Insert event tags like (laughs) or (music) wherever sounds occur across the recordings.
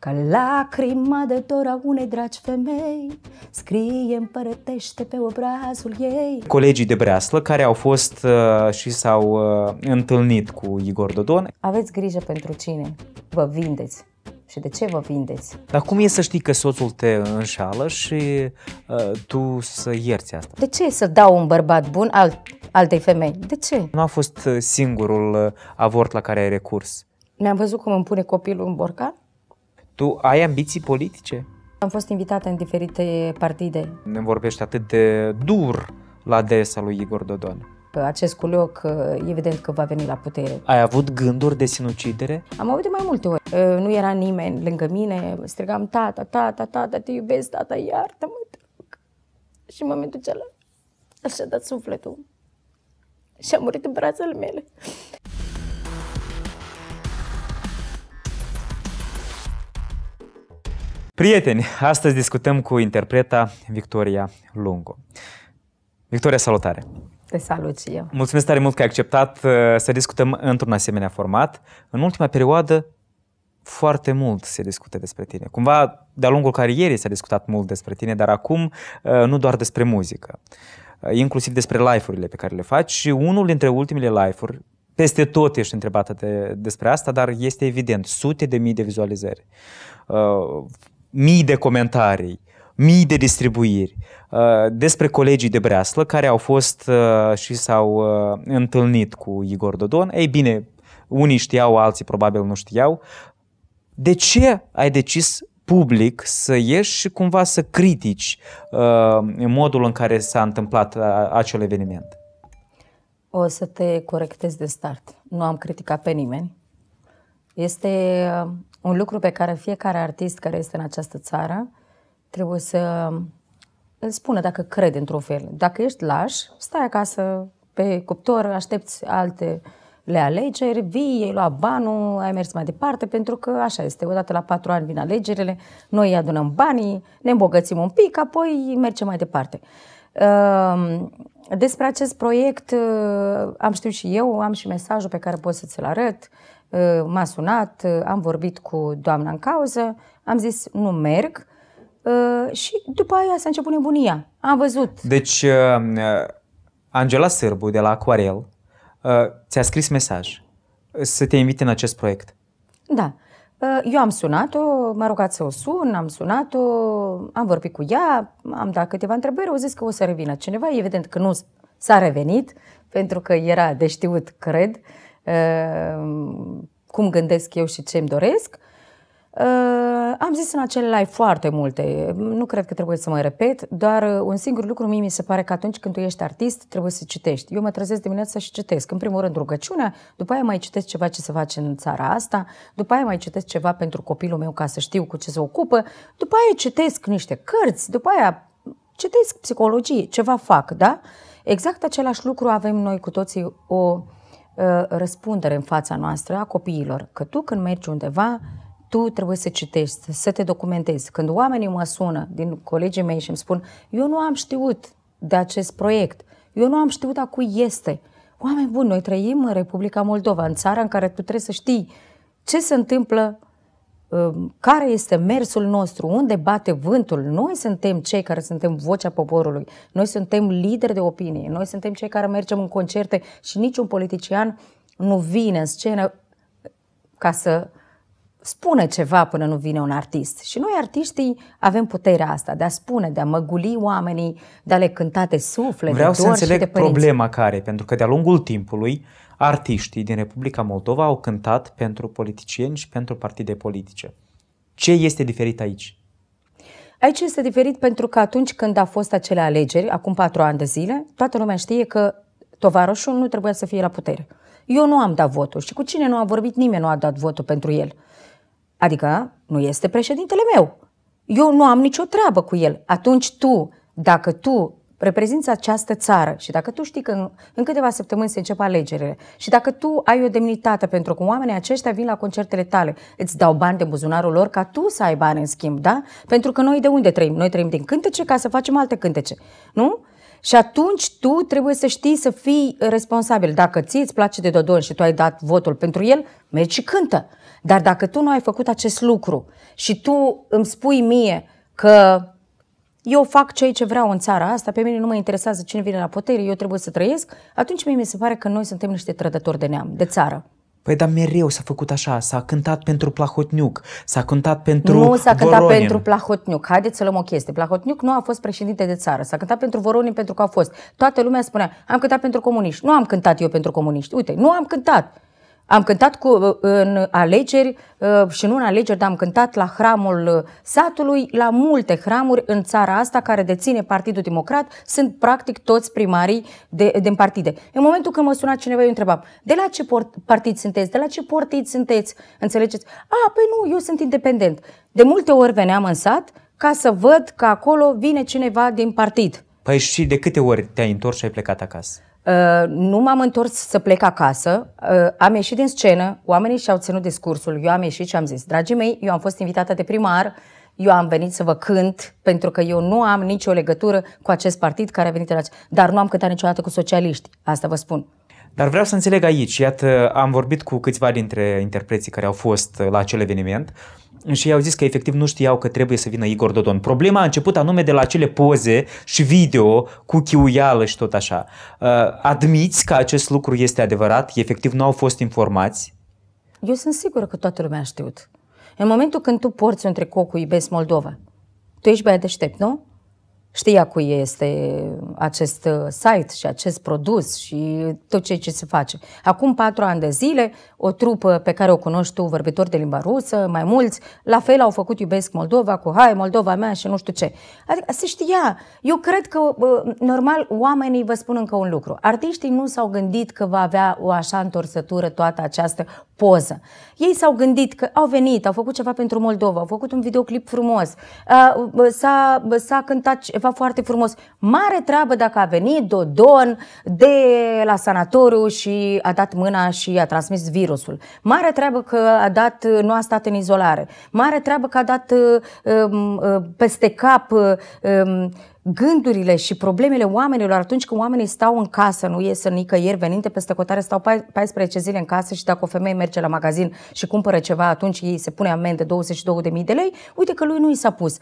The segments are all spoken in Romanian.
Ca lacrima de a unei dragi femei Scrie împărătește pe obrazul ei Colegii de breaslă care au fost uh, și s-au uh, întâlnit cu Igor Dodon Aveți grijă pentru cine vă vindeți și de ce vă vindeți. Dar cum e să știi că soțul te înșală și uh, tu să ierți asta? De ce să dau un bărbat bun al, altei femei? De ce? Nu a fost uh, singurul uh, avort la care ai recurs. Mi-am văzut cum îmi pune copilul în borcan tu ai ambiții politice? Am fost invitată în diferite partide. Ne vorbește atât de dur la adresa lui Igor Dodon. Acest culoc, uh, evident că va veni la putere. Ai avut gânduri de sinucidere? Am avut de mai multe ori. Uh, nu era nimeni lângă mine, strigam, tata, tata, tata, te iubesc, tata, iartă-mă. Și în momentul acela, așa a dat sufletul și a murit în brațele mele. Prieteni, astăzi discutăm cu interpreta Victoria Lungo. Victoria, salutare! Te salut și eu! Mulțumesc tare mult că ai acceptat uh, să discutăm într-un asemenea format. În ultima perioadă, foarte mult se discută despre tine. Cumva, de-a lungul carierei s-a discutat mult despre tine, dar acum uh, nu doar despre muzică, uh, inclusiv despre live-urile pe care le faci. Și unul dintre ultimele live-uri, peste tot ești întrebată de, despre asta, dar este evident, sute de mii de vizualizări mii de comentarii, mii de distribuiri uh, despre colegii de breaslă care au fost uh, și s-au uh, întâlnit cu Igor Dodon. Ei bine, unii știau, alții probabil nu știau. De ce ai decis public să ieși și cumva să critici uh, modul în care s-a întâmplat uh, acel eveniment? O să te corectez de start. Nu am criticat pe nimeni. Este uh, un lucru pe care fiecare artist care este în această țară trebuie să îl spună dacă crede într-un fel. Dacă ești laș, stai acasă pe cuptor, aștepți alte le alegeri, vii, ai luat banul, ai mers mai departe, pentru că așa este, odată la patru ani vin alegerile, noi îi adunăm banii, ne îmbogățim un pic, apoi mergem mai departe. Ehm, despre acest proiect ehm, am știut și eu, am și mesajul pe care pot să ți-l arăt m-a sunat, am vorbit cu doamna în cauză, am zis nu merg uh, și după aia s-a început nebunia. Am văzut. Deci, uh, Angela Sârbu de la Aquarel uh, ți-a scris mesaj să te invite în acest proiect. Da. Eu am sunat-o, m-a rugat să o sun, am sunat-o, am vorbit cu ea, am dat câteva întrebări, au zis că o să revină cineva, evident că nu s-a revenit, pentru că era de știut, cred, uh, Uh, cum gândesc eu și ce îmi doresc. Uh, am zis în acel live foarte multe, nu cred că trebuie să mă repet, doar uh, un singur lucru mie mi se pare că atunci când tu ești artist trebuie să citești. Eu mă trezesc dimineața și citesc. În primul rând rugăciunea, după aia mai citesc ceva ce se face în țara asta, după aia mai citesc ceva pentru copilul meu ca să știu cu ce se ocupă, după aia citesc niște cărți, după aia citesc psihologie, ceva fac, da? Exact același lucru avem noi cu toții o Uh, răspundere în fața noastră a copiilor, că tu când mergi undeva, tu trebuie să citești, să te documentezi. Când oamenii mă sună din colegii mei și îmi spun, eu nu am știut de acest proiect, eu nu am știut a cui este. Oameni buni, noi trăim în Republica Moldova, în țara în care tu trebuie să știi ce se întâmplă care este mersul nostru, unde bate vântul. Noi suntem cei care suntem vocea poporului, noi suntem lideri de opinie, noi suntem cei care mergem în concerte și niciun politician nu vine în scenă ca să spune ceva până nu vine un artist. Și noi, artiștii, avem puterea asta de a spune, de a măguli oamenii, de a le cânta de suflet, Vreau de dor să înțeleg și de problema care, pentru că de-a lungul timpului artiștii din Republica Moldova au cântat pentru politicieni și pentru partide politice. Ce este diferit aici? Aici este diferit pentru că atunci când a fost acele alegeri, acum patru ani de zile, toată lumea știe că tovarășul nu trebuia să fie la putere. Eu nu am dat votul și cu cine nu a vorbit nimeni nu a dat votul pentru el. Adică nu este președintele meu. Eu nu am nicio treabă cu el. Atunci tu, dacă tu reprezinți această țară și dacă tu știi că în, în câteva săptămâni se încep alegerile și dacă tu ai o demnitate pentru că oamenii aceștia vin la concertele tale, îți dau bani de buzunarul lor ca tu să ai bani în schimb, da? Pentru că noi de unde trăim? Noi trăim din cântece ca să facem alte cântece, nu? Și atunci tu trebuie să știi să fii responsabil. Dacă ție îți place de Dodon și tu ai dat votul pentru el, mergi și cântă. Dar dacă tu nu ai făcut acest lucru și tu îmi spui mie că eu fac ceea ce vreau în țara asta, pe mine nu mă interesează cine vine la putere, eu trebuie să trăiesc, atunci mie mi se pare că noi suntem niște trădători de neam, de țară. Păi dar mereu s-a făcut așa, s-a cântat pentru Plahotniuc, s-a cântat pentru Nu s-a cântat Voronin. pentru Plahotniuc, haideți să luăm o chestie. Plahotniuc nu a fost președinte de țară, s-a cântat pentru Voronin pentru că a fost. Toată lumea spunea, am cântat pentru comuniști, nu am cântat eu pentru comuniști, uite, nu am cântat. Am cântat cu, uh, în alegeri uh, și nu în alegeri, dar am cântat la hramul uh, satului, la multe hramuri în țara asta care deține Partidul Democrat, sunt practic toți primarii de, din partide. În momentul când mă suna cineva, eu întrebam, de la ce partid sunteți, de la ce partid sunteți, înțelegeți? A, ah, păi nu, eu sunt independent. De multe ori veneam în sat ca să văd că acolo vine cineva din partid. Păi și de câte ori te-ai întors și ai plecat acasă? Uh, nu m-am întors să plec acasă, uh, am ieșit din scenă, oamenii și-au ținut discursul, eu am ieșit și am zis, dragii mei, eu am fost invitată de primar, eu am venit să vă cânt, pentru că eu nu am nicio legătură cu acest partid care a venit la... Dar nu am cântat niciodată cu socialiști, asta vă spun. Dar vreau să înțeleg aici, iată, am vorbit cu câțiva dintre interpreții care au fost la acel eveniment și i-au zis că efectiv nu știau că trebuie să vină Igor Dodon. Problema a început anume de la acele poze și video cu chiuială și tot așa. Uh, admiți că acest lucru este adevărat? Efectiv nu au fost informați? Eu sunt sigură că toată lumea a știut. În momentul când tu porți un tricou cu Iubesc Moldova, tu ești băiat deștept, nu? știa cu este acest uh, site și acest produs și tot ceea ce se face. Acum patru ani de zile, o trupă pe care o cunoști tu, vorbitori de limba rusă, mai mulți, la fel au făcut Iubesc Moldova cu Hai, Moldova mea și nu știu ce. Adică se știa. Eu cred că, normal, oamenii vă spun încă un lucru. Artiștii nu s-au gândit că va avea o așa întorsătură toată această poză. Ei s-au gândit că au venit, au făcut ceva pentru Moldova, au făcut un videoclip frumos, s-a, s-a cântat ceva foarte frumos. Mare treabă dacă a venit Dodon de la sanatoriu și a dat mâna și a transmis virusul. Mare treabă că a dat, nu a stat în izolare. Mare treabă că a dat uh, um, uh, peste cap uh, um, gândurile și problemele oamenilor atunci când oamenii stau în casă, nu ies în nicăieri, venite peste cotare, stau 14 zile în casă și dacă o femeie merge la magazin și cumpără ceva, atunci ei se pune amendă 22.000 de lei, uite că lui nu i s-a pus.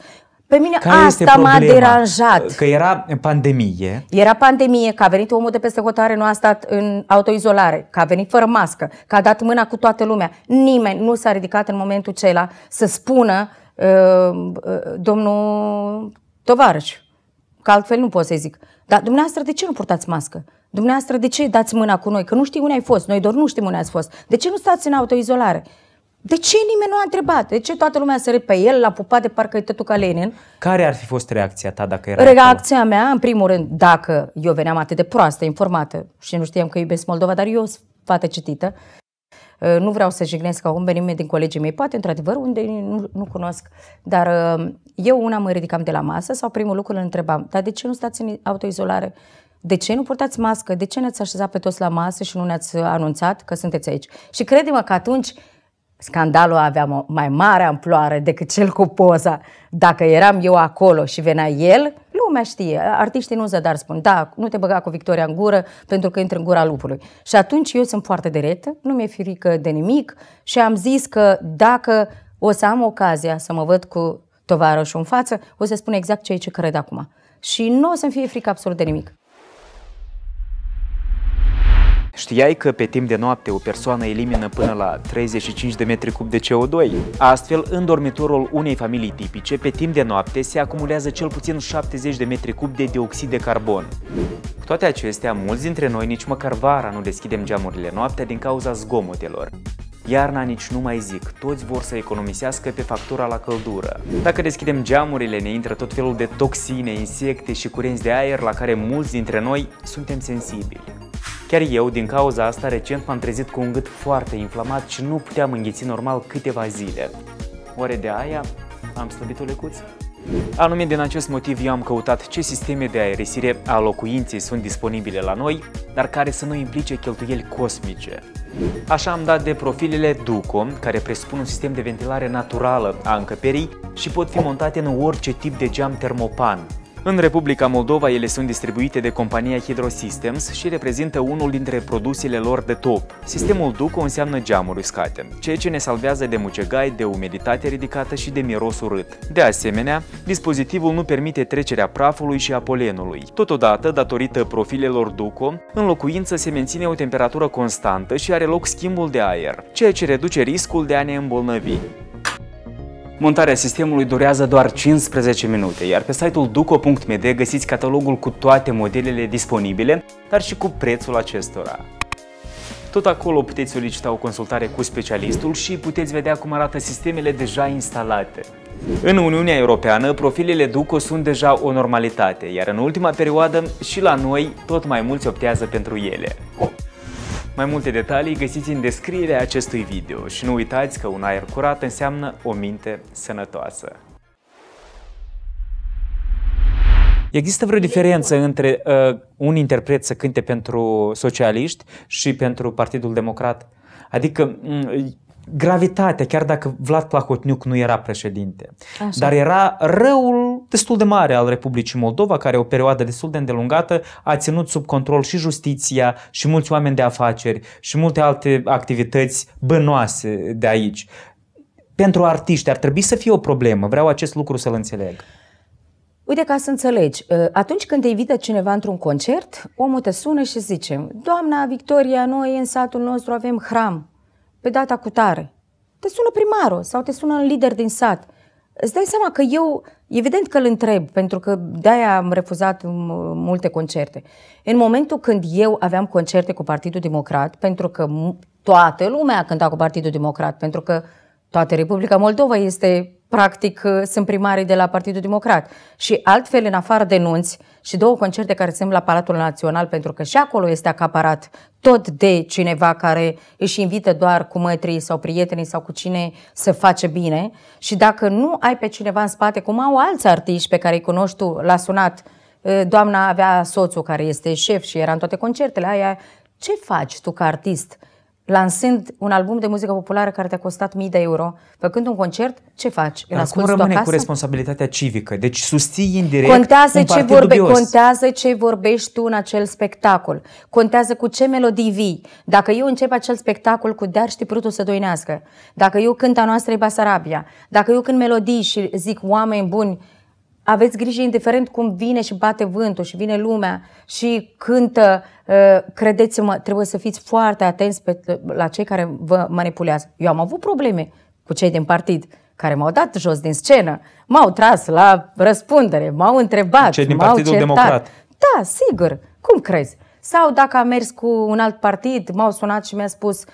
Pe mine Care asta m-a deranjat. Că era pandemie. Era pandemie, că a venit omul de peste hotare, nu a stat în autoizolare, că a venit fără mască, că a dat mâna cu toată lumea. Nimeni nu s-a ridicat în momentul acela să spună uh, uh, domnul tovarăș, Că altfel nu pot să-i zic. Dar dumneavoastră de ce nu purtați mască? Dumneavoastră de ce dați mâna cu noi? Că nu știi unde ai fost. Noi doar nu știm unde ați fost. De ce nu stați în autoizolare? De ce nimeni nu a întrebat? De ce toată lumea se pe el, l-a pupat de parcă e tătul ca Lenin? Care ar fi fost reacția ta dacă era Reacția acolo? mea, în primul rând, dacă eu veneam atât de proastă, informată și nu știam că iubesc Moldova, dar eu sunt fată citită, Uh, nu vreau să jignesc acum pe nimeni din colegii mei, poate într-adevăr unde nu, nu cunosc, dar uh, eu una mă ridicam de la masă sau primul lucru îl întrebam, dar de ce nu stați în autoizolare? De ce nu purtați mască? De ce ne-ați așezat pe toți la masă și nu ne-ați anunțat că sunteți aici? Și crede-mă că atunci scandalul avea mai mare amploare decât cel cu poza. Dacă eram eu acolo și venea el, lumea știe, artiștii nu zădar spun, da, nu te băga cu Victoria în gură pentru că intră în gura lupului. Și atunci eu sunt foarte directă, nu mi-e frică de nimic și am zis că dacă o să am ocazia să mă văd cu tovarășul în față, o să spun exact ceea ce cred acum. Și nu o să-mi fie frică absolut de nimic. Știai că pe timp de noapte o persoană elimină până la 35 de metri cub de CO2? Astfel, în dormitorul unei familii tipice, pe timp de noapte se acumulează cel puțin 70 de metri cub de dioxid de carbon. Cu toate acestea, mulți dintre noi nici măcar vara nu deschidem geamurile noaptea din cauza zgomotelor. Iarna nici nu mai zic, toți vor să economisească pe factura la căldură. Dacă deschidem geamurile, ne intră tot felul de toxine, insecte și curenți de aer la care mulți dintre noi suntem sensibili. Chiar eu, din cauza asta, recent m-am trezit cu un gât foarte inflamat și nu puteam înghiți normal câteva zile. Oare de aia am slăbit o lecuță? Anume din acest motiv eu am căutat ce sisteme de aerisire a locuinței sunt disponibile la noi, dar care să nu implice cheltuieli cosmice. Așa am dat de profilele Duco, care presupun un sistem de ventilare naturală a încăperii și pot fi montate în orice tip de geam termopan, în Republica Moldova, ele sunt distribuite de compania Hydrosystems și reprezintă unul dintre produsele lor de top. Sistemul Duco înseamnă geamuri uscate, ceea ce ne salvează de mucegai, de umiditate ridicată și de miros urât. De asemenea, dispozitivul nu permite trecerea prafului și a polenului. Totodată, datorită profilelor Duco, în locuință se menține o temperatură constantă și are loc schimbul de aer, ceea ce reduce riscul de a ne îmbolnăvi. Montarea sistemului durează doar 15 minute, iar pe site-ul duco.md găsiți catalogul cu toate modelele disponibile, dar și cu prețul acestora. Tot acolo puteți solicita o consultare cu specialistul și puteți vedea cum arată sistemele deja instalate. În Uniunea Europeană, profilele Duco sunt deja o normalitate, iar în ultima perioadă și la noi tot mai mulți optează pentru ele. Mai multe detalii găsiți în descrierea acestui video și nu uitați că un aer curat înseamnă o minte sănătoasă. Există vreo diferență între uh, un interpret să cânte pentru socialiști și pentru Partidul Democrat? Adică mm, gravitatea, chiar dacă Vlad Plahotniuc nu era președinte, Așa. dar era răul destul de mare al Republicii Moldova, care o perioadă destul de îndelungată a ținut sub control și justiția, și mulți oameni de afaceri, și multe alte activități bănoase de aici. Pentru artiști ar trebui să fie o problemă. Vreau acest lucru să-l înțeleg. Uite ca să înțelegi, uh, atunci când te invită cineva într-un concert, omul te sună și zice, Doamna Victoria, noi în satul nostru avem hram, pe data cu tare. Te sună primarul sau te sună un lider din sat. Îți dai seama că eu Evident că îl întreb, pentru că de-aia am refuzat mm, multe concerte. În momentul când eu aveam concerte cu Partidul Democrat, pentru că toată lumea cânta cu Partidul Democrat, pentru că toată Republica Moldova este, practic, uh, sunt primarii de la Partidul Democrat. Și altfel, în afară de nunți și două concerte care sunt la Palatul Național, pentru că și acolo este acaparat tot de cineva care își invită doar cu mătrii sau prietenii sau cu cine să face bine. Și dacă nu ai pe cineva în spate, cum au alți artiști pe care îi cunoști tu, la sunat, uh, doamna avea soțul care este șef și era în toate concertele aia, ce faci tu ca artist? lansând un album de muzică populară care te-a costat mii de euro, făcând un concert, ce faci? Dar cum rămâne acasă? cu responsabilitatea civică? Deci susții indirect contează un ce vorbe, dubios. Contează ce vorbești tu în acel spectacol. Contează cu ce melodii vii. Dacă eu încep acel spectacol cu Dar știi prutul să doinească, dacă eu cânt a noastră e Basarabia, dacă eu cânt melodii și zic oameni buni, aveți grijă indiferent cum vine și bate vântul și vine lumea și cântă, uh, credeți-mă, trebuie să fiți foarte atenți pe, la cei care vă manipulează. Eu am avut probleme cu cei din partid care m-au dat jos din scenă, m-au tras la răspundere, m-au întrebat, cei din Partidul certat. Democrat. Da, sigur, cum crezi? Sau dacă am mers cu un alt partid, m-au sunat și mi-a spus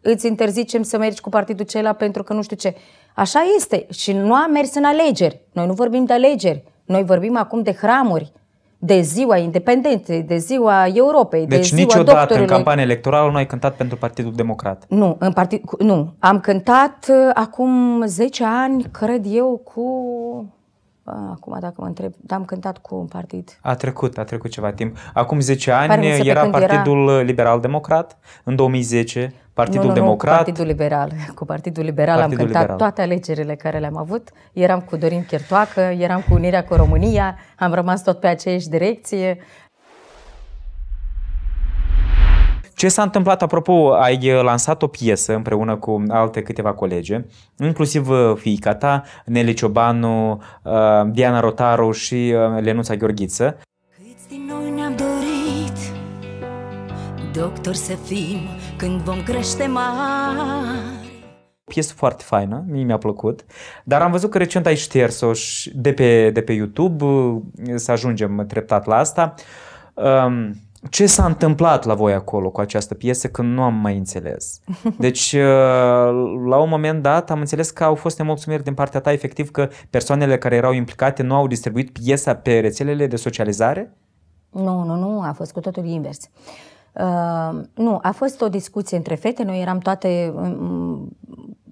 îți interzicem să mergi cu partidul celălalt pentru că nu știu ce. Așa este și nu a mers în alegeri. Noi nu vorbim de alegeri, noi vorbim acum de hramuri, de ziua independenței, de ziua Europei, deci de ziua niciodată în campanie electorală nu ai cântat pentru Partidul Democrat. Nu, în partid, nu. am cântat uh, acum 10 ani, cred eu, cu... Acum, dacă mă întreb, dar am cântat cu un partid. A trecut, a trecut ceva timp. Acum 10 ani era Partidul era... Liberal Democrat, în 2010. Partidul nu, nu, Democrat. Nu, cu Partidul Liberal. Cu Partidul Liberal Partidul am cântat Liberal. toate alegerile care le-am avut. Eram cu Dorin Chirtoacă, eram cu Unirea cu România, am rămas tot pe aceeași direcție. Ce s-a întâmplat? Apropo, ai lansat o piesă împreună cu alte câteva colege, inclusiv uh, fiica ta, Nele Ciobanu, uh, Diana Rotaru și uh, Lenuța Gheorghiță. Câți din noi ne-am dorit doctor să fim când vom crește mari. Piesă foarte faină, mie mi-a plăcut, dar am văzut că recent ai șters-o de pe, de pe YouTube, să ajungem treptat la asta. Um, ce s-a întâmplat la voi acolo cu această piesă când nu am mai înțeles? (laughs) Deci, la un moment dat am înțeles că au fost nemulțumiri din partea ta efectiv că persoanele care erau implicate nu au distribuit piesa pe rețelele de socializare? Nu, nu, nu, a fost cu totul invers. Uh, Ehm, nu, a fost o discuție între fete, noi eram toate um,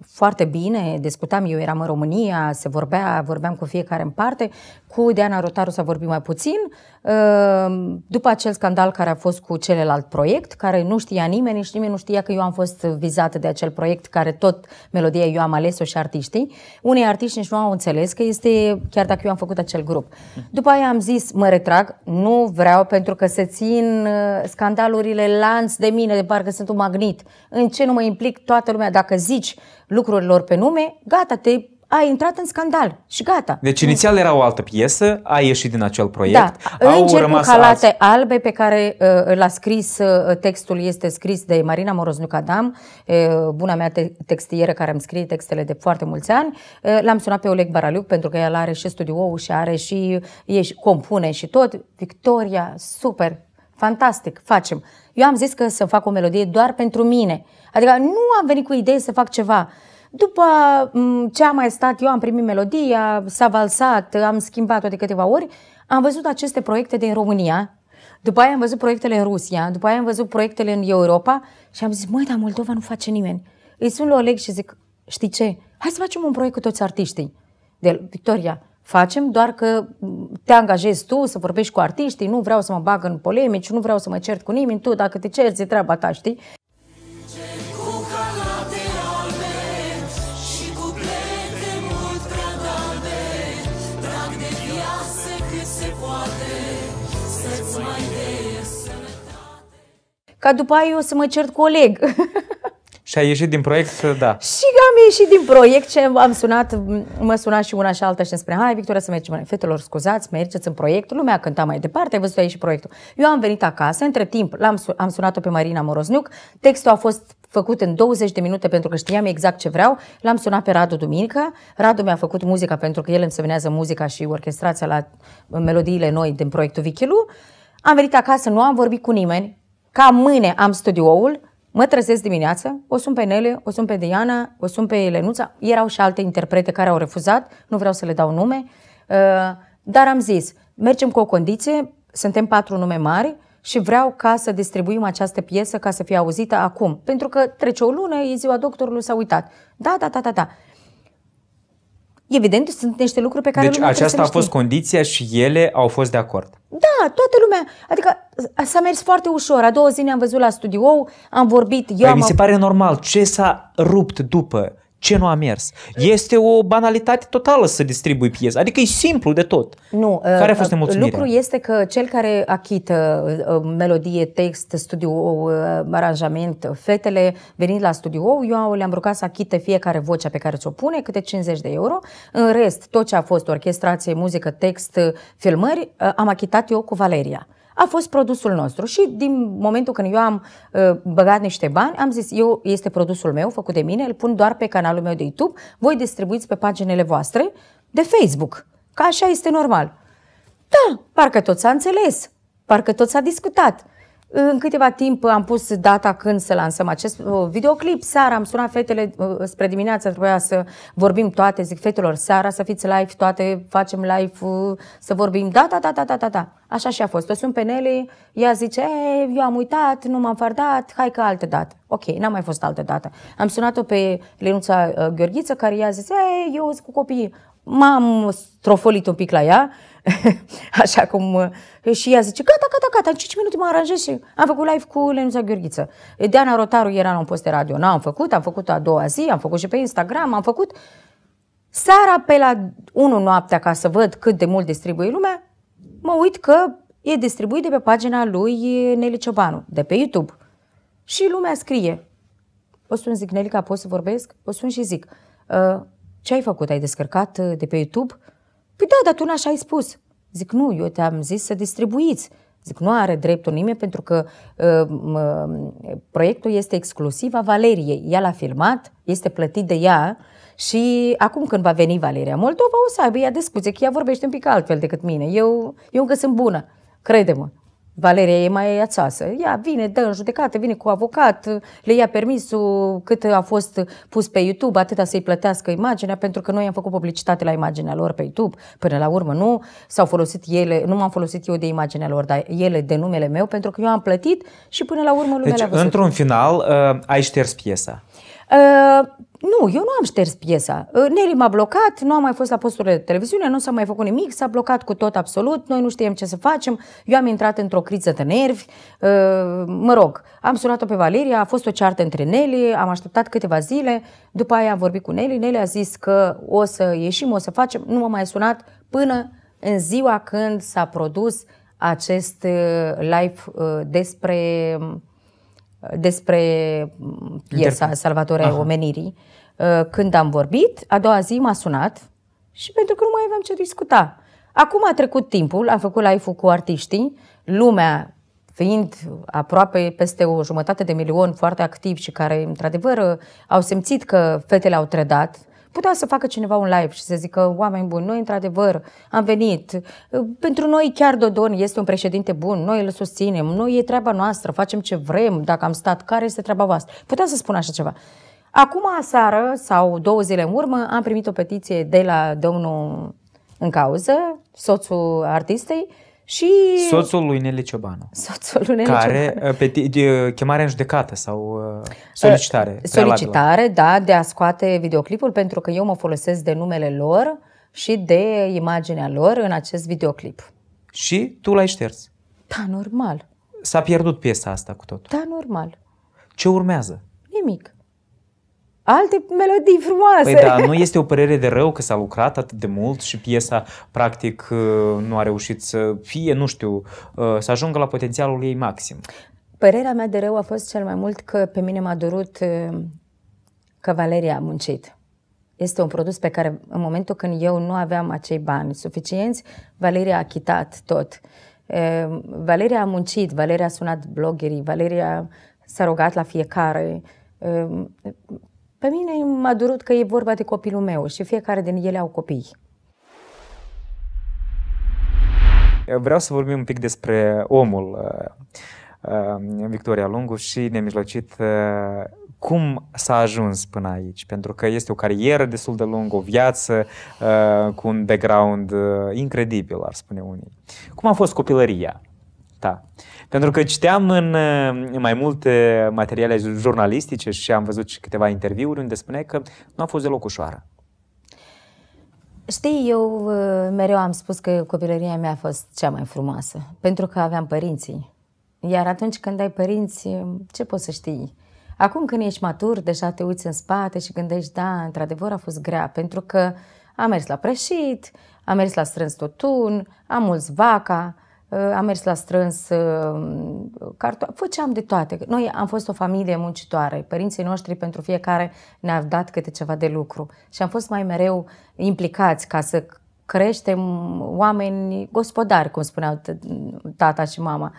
foarte bine, discutam, eu eram în România, se vorbea, vorbeam cu fiecare în parte, cu Deana Rotaru s-a vorbit mai puțin, ehm, după acel scandal care a fost cu celălalt proiect, care nu știa nimeni și nimeni nu știa că eu am fost vizată de acel proiect care tot melodia eu am ales-o și artiștii. Unii artiști nici nu au înțeles că este, chiar dacă eu am făcut acel grup. După aia am zis, mă retrag, nu vreau pentru că se țin uh, scandalurile lanț de mine, de parcă sunt un magnet. În ce nu mă implic toată lumea? Dacă zici lucrurilor pe nume, gata, te ai intrat în scandal și gata. Deci inițial era o altă piesă, a ieșit din acel proiect. Da, au Încerc rămas cu halate alți... albe pe care uh, l-a scris, uh, textul este scris de Marina Moroznuc Adam, uh, buna mea te- textieră care am scris textele de foarte mulți ani. Uh, l-am sunat pe Oleg Baraliuc pentru că el are și studioul și are și, e, și compune și tot. Victoria, super, fantastic, facem. Eu am zis că să fac o melodie doar pentru mine. Adică nu am venit cu idee să fac ceva. După ce am mai stat, eu am primit melodia, s-a valsat, am schimbat-o de câteva ori, am văzut aceste proiecte din România, după aia am văzut proiectele în Rusia, după aia am văzut proiectele în Europa și am zis, măi, dar Moldova nu face nimeni. Îi sun la Oleg și zic, știi ce, hai să facem un proiect cu toți artiștii. De Victoria, facem, doar că te angajezi tu să vorbești cu artiștii, nu vreau să mă bag în polemici, nu vreau să mă cert cu nimeni, tu dacă te cerți e treaba ta, știi? ca după aia eu să mă cert cu Oleg. (laughs) Și ai ieșit din proiect, da. Și am ieșit din proiect și am sunat, mă suna și una și alta și îmi spunea, hai Victoria să mergem, fetelor, scuzați, mergeți în proiect, lumea cânta mai departe, ai văzut aici și proiectul. Eu am venit acasă, între timp l-am, am sunat-o pe Marina Morozniuc, textul a fost făcut în 20 de minute pentru că știam exact ce vreau. L-am sunat pe Radu Duminică. Radu mi-a făcut muzica pentru că el însemnează muzica și orchestrația la melodiile noi din proiectul Vichilu. Am venit acasă, nu am vorbit cu nimeni. Ca mâine am studioul, Mă trezesc dimineața, o sunt pe Nele, o sunt pe Diana, o sunt pe Elenuța. Erau și alte interprete care au refuzat, nu vreau să le dau nume, uh, dar am zis, mergem cu o condiție, suntem patru nume mari și vreau ca să distribuim această piesă ca să fie auzită acum. Pentru că trece o lună, e ziua doctorului, s-a uitat. Da, da, da, da, da. Evident, sunt niște lucruri pe care deci, lumea aceasta a fost știe. condiția și ele au fost de acord. Da, toată lumea. Adică s-a mers foarte ușor. A doua zi ne-am văzut la studio, am vorbit. Eu păi am... mi se pare normal. Ce s-a rupt după? ce nu a mers. Este o banalitate totală să distribui piese. Adică e simplu de tot. Nu. Care a fost uh, nemulțumirea? Lucru este că cel care achită uh, uh, melodie, text, studio, aranjament, fetele, venind la studio, oh, eu le-am rugat să achite fiecare vocea pe care ți-o pune, câte 50 de euro. În rest, tot ce a fost orchestrație, muzică, text, filmări, am achitat eu cu Valeria a fost produsul nostru. Și din momentul când eu am uh, băgat niște bani, am zis, eu este produsul meu, făcut de mine, îl pun doar pe canalul meu de YouTube, voi distribuiți pe paginile voastre de Facebook. Ca așa este normal. Da, parcă tot s-a înțeles, parcă tot s-a discutat. În câteva timp am pus data când să lansăm acest uh, videoclip. Sara, am sunat fetele uh, spre dimineață, trebuia să vorbim toate. Zic fetelor, Sara, să fiți live, toate facem live, uh, să vorbim. Da, da, da, da, da, da, da. Așa și a fost. O sunt pe Nelly, ea zice, Ei, eu am uitat, nu m-am fardat, hai că altă dată. Ok, n-a mai fost altă dată. Am sunat-o pe Lenuța Gheorghiță, care ea zice, Ei, eu sunt cu copiii. M-am strofolit un pic la ea (laughs) așa cum... Uh, și ea zice, gata, gata, gata, în 5 minute mă aranjez și am făcut live cu Lenuța Gheorghiță. Diana Rotaru era la un post de radio. N-am făcut, am făcut a doua zi, am făcut și pe Instagram, am făcut... Seara pe la 1 noaptea, ca să văd cât de mult distribuie lumea, mă uit că e distribuit de pe pagina lui uh, Neli Ciobanu, de pe YouTube. Și lumea scrie. O spun zic, Nelica, pot să vorbesc? O spun și zic, uh, ce ai făcut? Ai descărcat de pe YouTube? Păi da, dar tu n-așa ai spus. Zic, nu, eu te-am zis să distribuiți. Zic, nu are dreptul nimeni pentru că uh, uh, proiectul este exclusiv a Valeriei. Ea l-a filmat, este plătit de ea și acum când va veni Valeria Moldova o să aibă ea discuție, că ea vorbește un pic altfel decât mine. Eu, eu încă sunt bună, crede-mă. Valeria e mai ațasă. Ea vine, dă în judecată, vine cu avocat, le ia permisul cât a fost pus pe YouTube, atâta să-i plătească imaginea, pentru că noi am făcut publicitate la imaginea lor pe YouTube. Până la urmă nu s-au folosit ele, nu m-am folosit eu de imaginea lor, dar ele de numele meu, pentru că eu am plătit și până la urmă lumea deci, într-un final, uh, ai șters piesa. Uh, nu, eu nu am șters piesa. Uh, Neri m-a blocat, nu am mai fost la posturile de televiziune, nu s-a mai făcut nimic, s-a blocat cu tot absolut, noi nu știam ce să facem, eu am intrat într-o criză de nervi, uh, mă rog, am sunat-o pe Valeria, a fost o ceartă între Neli, am așteptat câteva zile, după aia am vorbit cu Neli, Neli a zis că o să ieșim, o să facem, nu m-a mai sunat până în ziua când s-a produs acest live despre um, despre mm, piesa Interpre- Salvatore Aha. Omenirii. Uh, când am vorbit, a doua zi m-a sunat și pentru că nu mai aveam ce discuta. Acum a trecut timpul, am făcut live-ul cu artiștii, lumea fiind aproape peste o jumătate de milion foarte activi și care, într-adevăr, au simțit că fetele au trădat, putea să facă cineva un live și să zică, oameni buni, noi într-adevăr am venit, pentru noi chiar Dodon este un președinte bun, noi îl susținem, noi e treaba noastră, facem ce vrem, dacă am stat, care este treaba voastră? Putea să spun așa ceva. Acum, aseară sau două zile în urmă, am primit o petiție de la domnul în cauză, soțul artistei, și... Soțul lui Nele Ciobanu. Soțul lui Nele care, Ciobanu. Uh, Pe, de, chemare în judecată sau uh, solicitare. Uh, solicitare, da, de a scoate videoclipul pentru că eu mă folosesc de numele lor și de imaginea lor în acest videoclip. Și tu l-ai șters. Da, normal. S-a pierdut piesa asta cu tot? Da, normal. Ce urmează? Nimic alte melodii frumoase. Păi da, nu este o părere de rău că s-a lucrat atât de mult și piesa practic uh, nu a reușit să fie, nu știu, uh, să ajungă la potențialul ei maxim. Părerea mea de rău a fost cel mai mult că pe mine m-a durut uh, că Valeria a muncit. Este un produs pe care în momentul când eu nu aveam acei bani suficienți, Valeria a chitat tot. Valeria a muncit, Valeria a sunat bloggerii, Valeria s-a rugat la fiecare pe mine m-a durut că e vorba de copilul meu și fiecare din ele au copii. Vreau să vorbim un pic despre omul uh, uh, Victoria Lungu și nemijlocit uh, cum s-a ajuns până aici? Pentru că este o carieră destul de lungă, o viață uh, cu un background uh, incredibil, ar spune unii. Cum a fost copilăria ta? Pentru că citeam în, în eh, mai multe materiale jurnalistice și am văzut și câteva interviuri unde spune că nu a fost deloc ușoară. Știi, eu eh, mereu am spus că copilăria mea a fost cea mai frumoasă, pentru că aveam părinții. Iar atunci când ai părinți, ce poți să știi? Acum când ești matur, deja te uiți în spate și gândești, da, într-adevăr a fost grea, pentru că am mers la prășit, am mers la strâns totun, am mulți vaca, Uh, am mers la strâns uh, carto. făceam de toate. Noi am fost o familie muncitoare, părinții noștri pentru fiecare ne-au dat câte ceva de lucru și am fost mai mereu implicați ca să creștem oameni gospodari, cum spuneau tata și mama.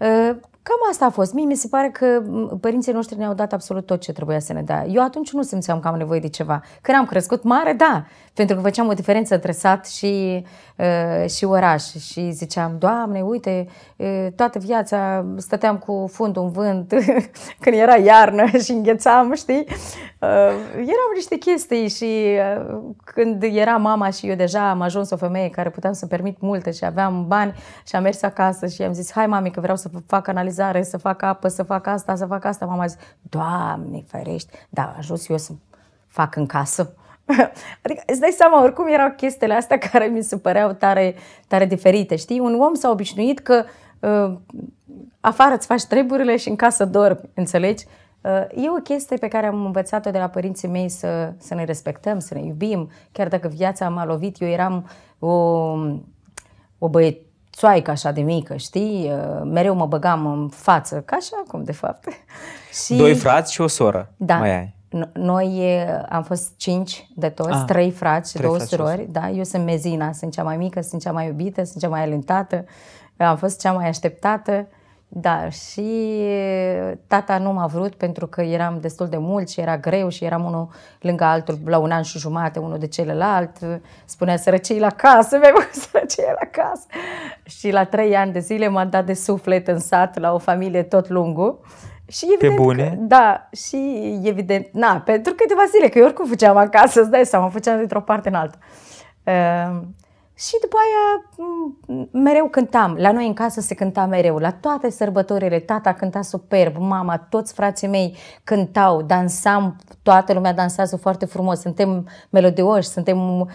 Uh, Cam asta a fost. Mie mi se pare că părinții noștri ne-au dat absolut tot ce trebuia să ne dea. Eu atunci nu simțeam că am nevoie de ceva. Când am crescut mare, da, pentru că făceam o diferență între sat și, uh, și oraș și ziceam, Doamne, uite, uh, toată viața stăteam cu fundul în vânt (laughs) când era iarnă (laughs) și înghețam, știi? Uh, erau niște chestii și uh, când era mama și eu deja am ajuns o femeie care puteam să permit multe și aveam bani și am mers acasă și am zis, hai mami că vreau să fac analiză canalizare, să fac apă, să fac asta, să fac asta. Mama zis Doamne ferești, da, ajuns eu să fac în casă. (laughs) Adică îți dai seama, oricum erau chestiile astea (laughs) care mi se păreau tare, tare diferite, știi? Un om s-a obișnuit că uh, afară îți faci treburile și în casă dormi, înțelegi? Uh, e o chestie pe care am învățat-o de la părinții mei să, să ne respectăm, să ne iubim, chiar dacă viața m-a lovit, eu eram o, o băiet, țoaică așa de mică, știi? Uh, mereu mă băgam în față, ca și acum, de fapt. (laughs) și... Doi frați și o soră da. mai ai. Noi uh, am fost cinci de toți, ah, trei frați și două frați surori. Da? Eu sunt mezina, sunt cea mai mică, sunt cea mai iubită, sunt cea mai alintată, am fost cea mai așteptată. Da, și uh, tata nu m-a vrut pentru că eram destul de mult și era greu și eram unul lângă altul la un an și jumate, unul de celălalt. Spunea sărăcii la casă, (laughs) mi-ai văzut sărăcii la casă. Și la trei ani de zile m-a dat de suflet în sat la o familie tot lungul. Și evident pe bune? Că, da, și evident, na, pentru câteva zile, că eu oricum făceam acasă, îți dai seama, făceam dintr-o parte în alta. Uh, și după aia mereu cântam. La noi în casă se cânta mereu. La toate sărbătorile tata cânta superb, mama, toți frații mei cântau, dansam, toată lumea dansează foarte frumos. Suntem melodioși, suntem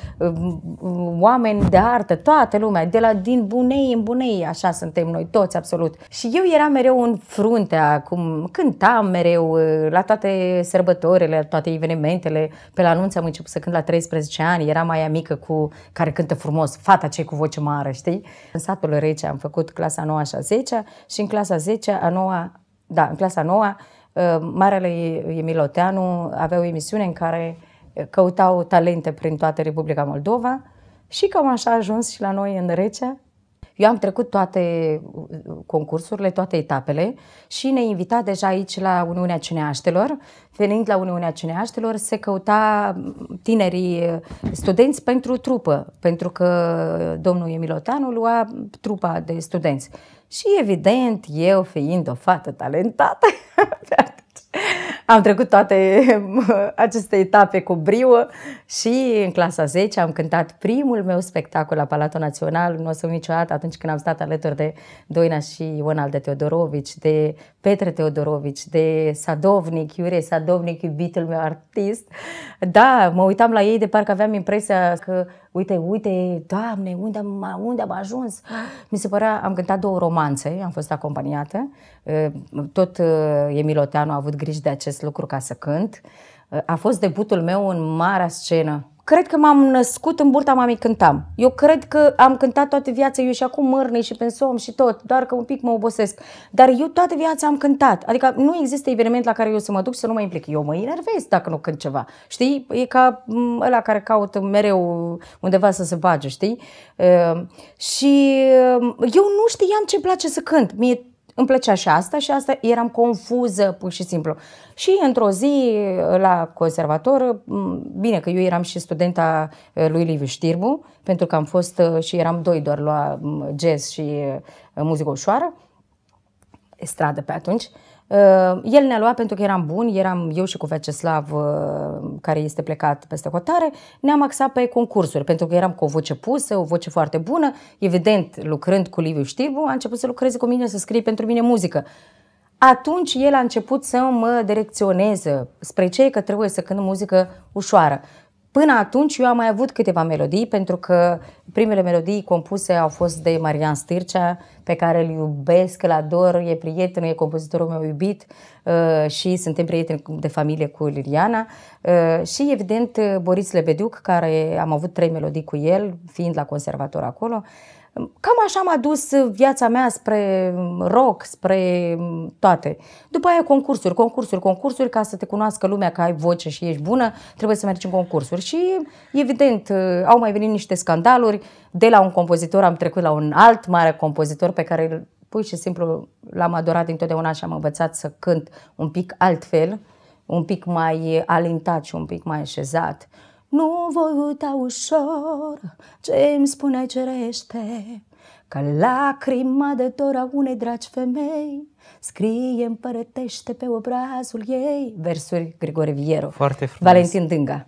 oameni de artă, toată lumea, de la din bunei în bunei, așa suntem noi toți absolut. Și eu eram mereu în frunte acum, cântam mereu uh, la toate sărbătorile, la toate evenimentele. Pe la anunț am început să cânt la 13 ani, era mai mică cu care cântă frumos frumos, fata cei cu voce mare, știi? În satul Rece am făcut clasa 9 și a 10 și în clasa 10, a 9, da, în clasa 9, ă, Marele Emiloteanu avea o emisiune în care ă, căutau talente prin toată Republica Moldova și cam așa a ajuns și la noi în Rece eu am trecut toate uh, concursurile, toate etapele și ne invita deja aici la Uniunea Cineaștelor. Venind la Uniunea Cineaștelor se căuta mm, tinerii uh, studenți pentru trupă, pentru că domnul Emilotanu lua trupa de studenți. Și evident, eu fiind o fată talentată, (laughs) Am trecut toate (laughs) aceste etape cu brio și în clasa 10 am cântat primul meu spectacol la Palatul Național, nu o să niciodată, atunci când am stat alături de Doina și Ional de Teodorovici, de Petre Teodorovici, de Sadovnic, Iure Sadovnic, iubitul meu artist. Da, mă uitam la ei de parcă aveam impresia că uite, uite, Doamne, unde am, unde am ajuns? Mi se părea, am cântat două romanțe, am fost acompaniată. Tot Emiloteanu a avut grijă de acest lucru ca să cânt. A fost debutul meu în marea scenă cred că m-am născut în burta mamei cântam. Eu cred că am cântat toată viața, eu și acum mărnei și pensom și tot, doar că un pic mă obosesc. Dar eu toată viața am cântat. Adică nu există eveniment la care eu să mă duc să nu mă implic. Eu mă enervez dacă nu cânt ceva. Știi? E ca mm, ăla care caută mereu undeva să se bage, știi? Ehm, și ehm, eu nu știam ce place să cânt. Mie îmi plăcea și asta și asta, eram confuză pur și simplu. Și într-o zi la conservator, bine că eu eram și studenta eh, lui Liviu Știrbu, pentru că am fost eh, și eram doi doar la mm, jazz și eh, muzică ușoară, stradă pe atunci, uh, Uh, el ne-a luat pentru că eram bun, eram eu și cu Veceslav, uh, care este plecat peste hotare, ne-am axat pe concursuri, pentru că eram cu o voce pusă, o voce foarte bună. Evident, lucrând cu Liviu Știbu, a început să lucreze cu mine, să scrie pentru mine muzică. Atunci el a început să mă direcționeze spre cei că trebuie să cânt muzică ușoară. Până atunci eu am mai avut câteva melodii, pentru că primele melodii compuse au fost de Marian Stircea, pe care îl iubesc, îl ador, e prietenul, e compozitorul meu iubit uh, și suntem prieteni de familie cu Liliana. Uh, și evident Boris Lebeduc, care am avut trei melodii cu el, fiind la conservator acolo. Cam așa am adus viața mea spre rock, spre toate. După aia concursuri, concursuri, concursuri, ca să te cunoască lumea că ai voce și ești bună, trebuie să mergi în concursuri. Și evident, au mai venit niște scandaluri, de la un compozitor am trecut la un alt mare compozitor pe care pur și simplu l-am adorat dintotdeauna și am învățat să cânt un pic altfel, un pic mai alintat și un pic mai așezat. Nu voi uita ușor ce îmi spuneai cerește, ca lacrima de dor a unei dragi femei scrie împărătește pe obrazul ei versuri Grigore Viero, Foarte frumos. Valentin Dânga.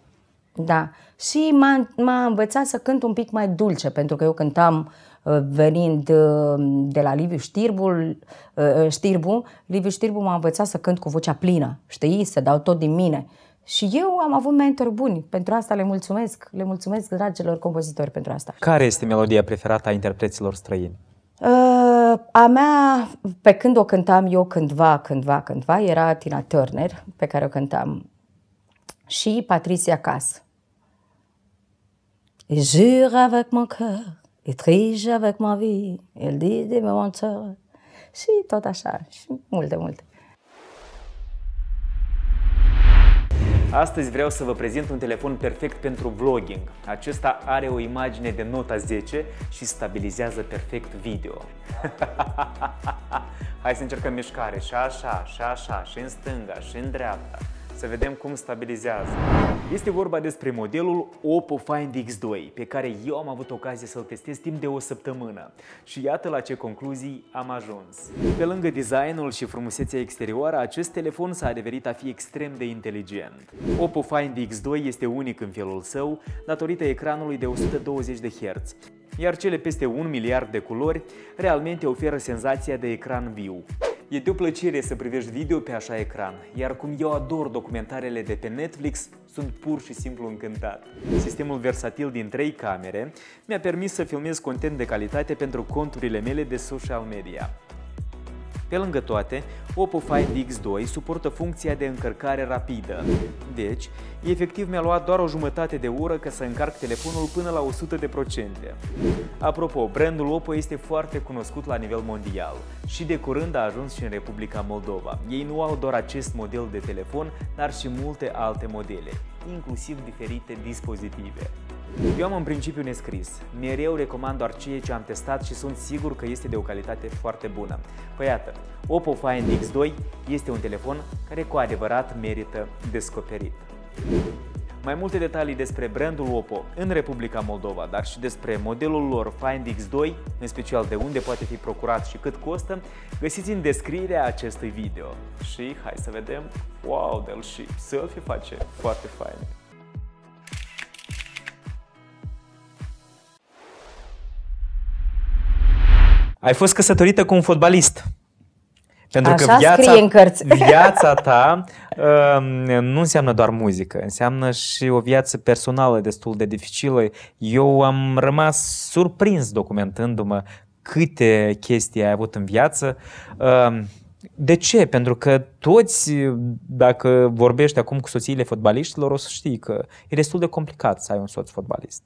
Da. Și m-a, m-a învățat să cânt un pic mai dulce, pentru că eu cântam uh, venind uh, de la Liviu Știrbul, uh, Știrbu, Liviu Știrbu m-a învățat să cânt cu vocea plină, știi, să dau tot din mine. Și eu am avut mentori buni, pentru asta le mulțumesc, le mulțumesc dragilor compozitori pentru asta. Care este melodia preferată a interpreților străini? Uh, a mea, pe când o cântam eu cândva, cândva, cândva, era Tina Turner, pe care o cântam, și Patricia Cas. Et jure avec mon cœur, et trige avec ma vie, el dit de me Și tot așa, și multe, multe. Astăzi vreau să vă prezint un telefon perfect pentru vlogging. Acesta are o imagine de nota 10 și stabilizează perfect video. (laughs) Hai să încercăm mișcare și așa, și așa, și în stânga, și în dreapta să vedem cum stabilizează. Este vorba despre modelul Oppo Find X2, pe care eu am avut ocazia să-l testez timp de o săptămână. Și iată la ce concluzii am ajuns. Pe lângă designul și frumusețea exterioară, acest telefon s-a adeverit a fi extrem de inteligent. Oppo Find X2 este unic în felul său, datorită ecranului de 120 de Hz iar cele peste un miliard de culori realmente oferă senzația de ecran viu. E de o plăcere să privești video pe așa ecran, iar cum eu ador documentarele de pe Netflix, sunt pur și simplu încântat. Sistemul versatil din 3 camere mi-a permis să filmez content de calitate pentru conturile mele de social media. Pe lângă toate, Oppo Find X2 suportă funcția de încărcare rapidă. Deci, efectiv mi-a luat doar o jumătate de oră ca să încarc telefonul până la 100%. Apropo, brandul Oppo este foarte cunoscut la nivel mondial și de curând a ajuns și în Republica Moldova. Ei nu au doar acest model de telefon, dar și multe alte modele, inclusiv diferite dispozitive. Eu am în principiu nescris. Mereu recomand doar ceea ce am testat și sunt sigur că este de o calitate foarte bună. Păi iată, Oppo Find X2 este un telefon care cu adevărat merită descoperit. Mai multe detalii despre brandul Oppo în Republica Moldova, dar și despre modelul lor Find X2, în special de unde poate fi procurat și cât costă, găsiți în descrierea acestui video. Și hai să vedem, wow, del și selfie face foarte fain. Ai fost căsătorită cu un fotbalist. Pentru Așa că viața, scrie în cărți. (laughs) viața ta uh, nu înseamnă doar muzică, înseamnă și o viață personală destul de dificilă. Eu am rămas surprins documentându-mă câte chestii ai avut în viață. Um, de ce? Pentru că toți, dacă vorbești acum cu soțiile fotbaliștilor, o să știi că e destul de complicat să ai un soț fotbalist.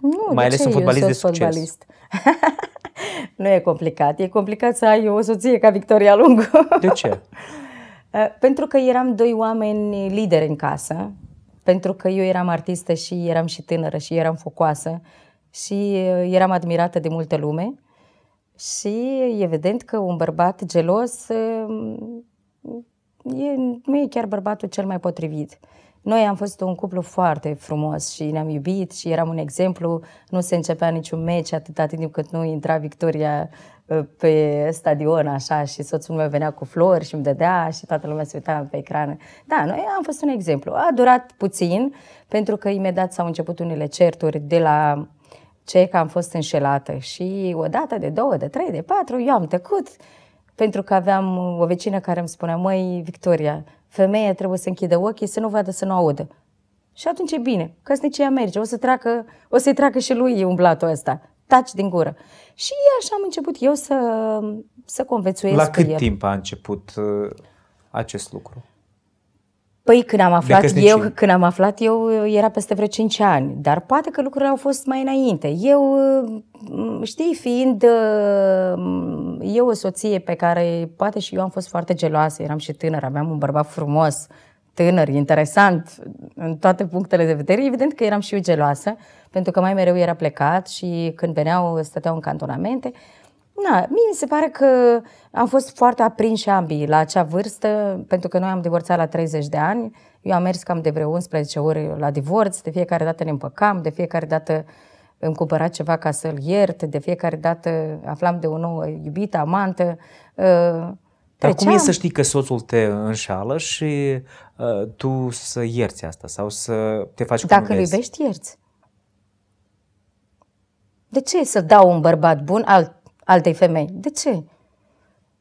Nu, mai ales un fotbalist de succes. Fotbalist? (laughs) (laughs) nu e complicat. E complicat să ai o soție ca Victoria Lungu. De ce? (laughs) Uh, pentru că eram doi oameni lideri în casă, pentru că eu eram artistă și eram și tânără și eram focoasă și uh, eram admirată de multă lume și evident că un bărbat gelos uh, e, nu e chiar bărbatul cel mai potrivit. Uh, noi am fost un cuplu foarte frumos și ne-am iubit și eram un exemplu. Nu se începea niciun meci atâta timp cât nu intra victoria uh, pe stadion așa și soțul meu venea cu flori și îmi dădea și toată lumea se uita pe ecran. Da, noi am fost un exemplu. A durat puțin pentru că imediat s-au început unele certuri de la ce că am fost înșelată și o dată de două, de trei, de patru, eu am tăcut pentru că aveam o vecină care îmi spunea, măi, Victoria, femeia trebuie să închidă ochii, să nu vadă, să nu audă. Și atunci e bine, căsnicia merge, o, să treacă, o să-i treacă și lui umblatul ăsta. Taci din gură. Și așa am început eu să, să convețuiesc La cât el. timp a început uh, acest lucru? Păi când am aflat eu, când am aflat eu era peste vreo 5 ani, dar poate că lucrurile au fost mai înainte. Eu, știi, fiind uh, eu o soție pe care poate și eu am fost foarte geloasă, eram și tânăr, aveam un bărbat frumos, tânăr, interesant, în toate punctele de vedere, evident că eram și eu geloasă, pentru că mai mereu era plecat și când veneau stăteau în cantonamente. Na, mie mi se pare că am fost foarte aprinși ambii la acea vârstă, pentru că noi am divorțat la 30 de ani. Eu am mers cam de vreo 11 ori la divorț, de fiecare dată ne împăcam, de fiecare dată îmi cumpăra ceva ca să-l iert, de fiecare dată aflam de o nouă iubită, amantă. Treceam. Uh, Dar cum e să știi că soțul te înșală și uh, tu să ierți asta sau să te faci Dacă cum Dacă îl iubești, ierți. De ce să dau un bărbat bun al altei femei. De ce?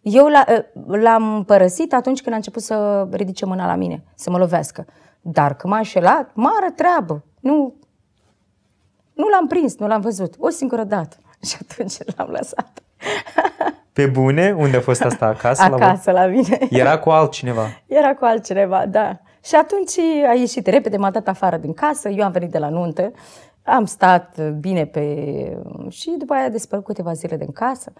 Eu eh, l-am părăsit atunci când a început să ridice mâna la mine, să mă lovească. Dar că m-a înșelat, mare treabă. Nu, nu l-am prins, nu l-am văzut. O singură dată. (laughs) Și atunci l-am lăsat. Pe bune? Unde a fost asta? Acasă? Acasă la, la mine. Era cu altcineva? Era cu altcineva, da. Și atunci a ieșit repede, m-a dat afară din casă, eu am venit de la nuntă am stat bine pe... și după aia despărut câteva zile din casă.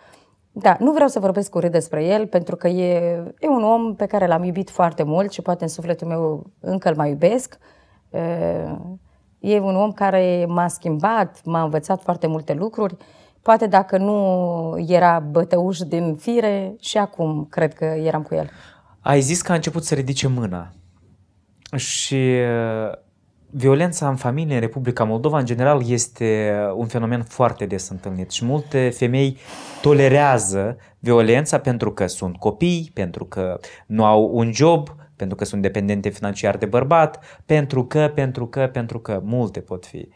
Da, nu vreau să vorbesc urât despre el, pentru că e, e un om pe care l-am iubit foarte mult și poate în sufletul meu încă îl mai iubesc. E un om care m-a schimbat, m-a învățat foarte multe lucruri. Poate dacă nu era bătăuș din fire, și acum cred că eram cu el. Ai zis că a început să ridice mâna și Violența în familie în Republica Moldova, în general, este un fenomen foarte des întâlnit și multe femei tolerează violența pentru că sunt copii, pentru că nu au un job, pentru că sunt dependente financiar de bărbat, pentru că, pentru că, pentru că, multe pot fi.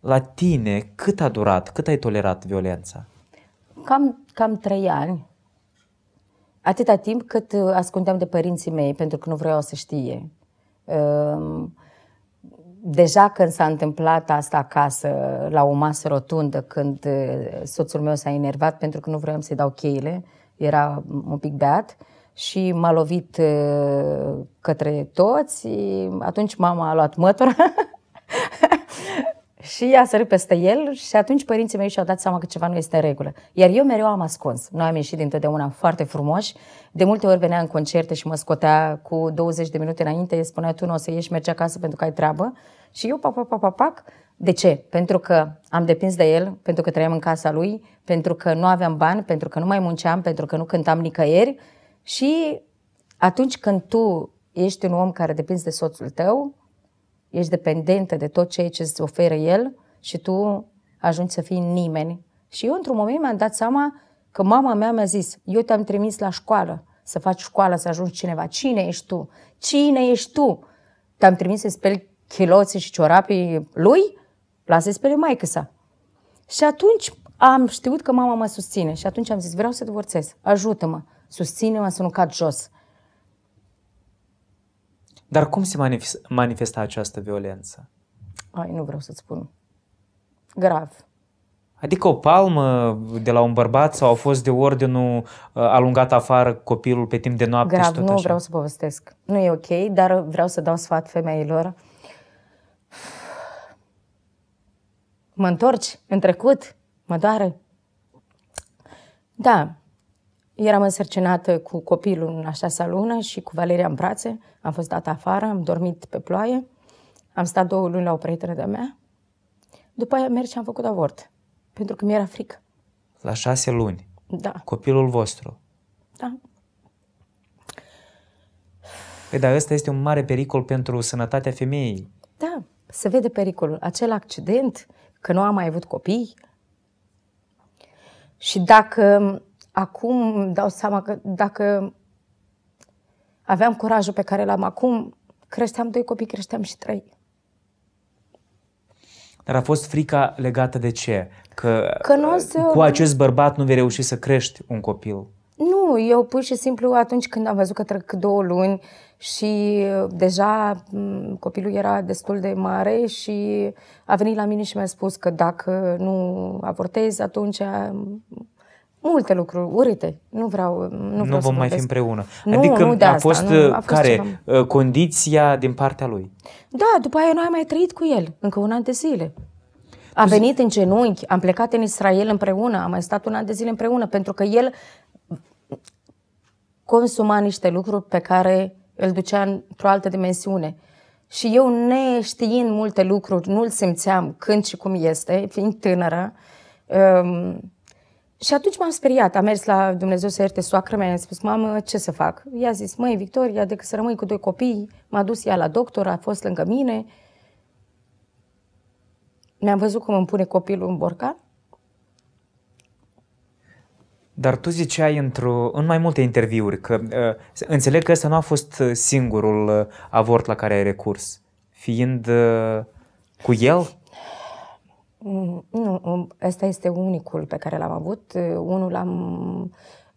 La tine, cât a durat, cât ai tolerat violența? Cam, cam trei ani. Atâta timp cât ascundeam de părinții mei, pentru că nu vreau să știe. Uh, deja când s-a întâmplat asta acasă, la o masă rotundă, când uh, soțul meu s-a enervat pentru că nu vreau să-i dau cheile, era un pic beat și m-a lovit uh, către toți. Atunci mama a luat mătura (laughs) Și a sărit peste el și atunci părinții mei și-au dat seama că ceva nu este în regulă. Iar eu mereu am ascuns. Noi am ieșit dintotdeauna foarte frumoși. De multe ori venea în concerte și mă scotea cu 20 de minute înainte, spunea tu nu o să ieși, mergi acasă pentru că ai treabă. Și eu, pac, pac, pac. De ce? Pentru că am depins de el, pentru că trăiam în casa lui, pentru că nu aveam bani, pentru că nu mai munceam, pentru că nu cântam nicăieri. Și atunci când tu ești un om care depinzi de soțul tău, ești dependentă de tot ceea ce îți oferă el și tu ajungi să fii nimeni. Și eu într-un moment mi-am dat seama că mama mea mi-a zis, eu te-am trimis la școală să faci școală, să ajungi cineva. Cine ești tu? Cine ești tu? Te-am trimis să speli chiloții și ciorapii lui? lasă să speli maică sa. Și atunci am știut că mama mă susține și atunci am zis, vreau să divorțez, ajută-mă, susține-mă să nu cad jos. Dar cum se manif- manifesta această violență? Ai, nu vreau să-ți spun. Grav. Adică o palmă de la un bărbat sau a fost de ordinul uh, alungat afară copilul pe timp de noapte Grav, și tot nu așa. vreau să povestesc. Nu e ok, dar vreau să dau sfat femeilor. Mă întorci în trecut? Mă doare? Da, Eram însărcinată cu copilul în a șasea lună și cu Valeria în brațe. Am fost dată afară, am dormit pe ploaie. Am stat două luni la o prietenă de-a mea. După aia merg și am făcut avort. Pentru că mi-era frică. La șase luni? Da. Copilul vostru? Da. Păi, dar ăsta este un mare pericol pentru sănătatea femeii. Da, se vede pericolul. Acel accident, că nu am mai avut copii. Și dacă acum dau seama că dacă aveam curajul pe care l-am acum, creșteam doi copii, creșteam și trei. Dar a fost frica legată de ce? Că, că n să... cu acest bărbat nu vei reuși să crești un copil. Nu, eu pur și simplu atunci când am văzut că trec două luni și uh, deja mm, copilul era destul de mare și a venit la mine și mi-a spus că dacă nu avortez, atunci mm, multe lucruri urâte. Nu vreau, nu vreau Nu vom mai fi împreună. Nu, adică nu de a, fost, nu, a uh, fost care? Ceva. Uh, condiția din partea lui. Da, după aia noi am mai trăit cu el încă un an de zile. Am păi venit în genunchi, am plecat în Israel împreună, am mai stat un an de zile împreună, pentru că el consuma niște lucruri pe care îl ducea într-o altă dimensiune. Și eu, neștiind multe lucruri, nu-l simțeam când și cum este, fiind tânără, um, și atunci m-am speriat, am mers la Dumnezeu să ierte soacră mea, am spus, mamă, ce să fac? I-a zis, măi, Victoria, decât să rămâi cu doi copii, m-a dus ea la doctor, a fost lângă mine. Mi-am văzut cum îmi pune copilul în borcan. Dar tu ziceai într-o, în mai multe interviuri că uh, înțeleg că ăsta nu a fost uh, singurul uh, avort la care ai recurs, fiind uh, cu el? Mm, nu, um, ăsta este unicul pe care l-am avut. Unul am,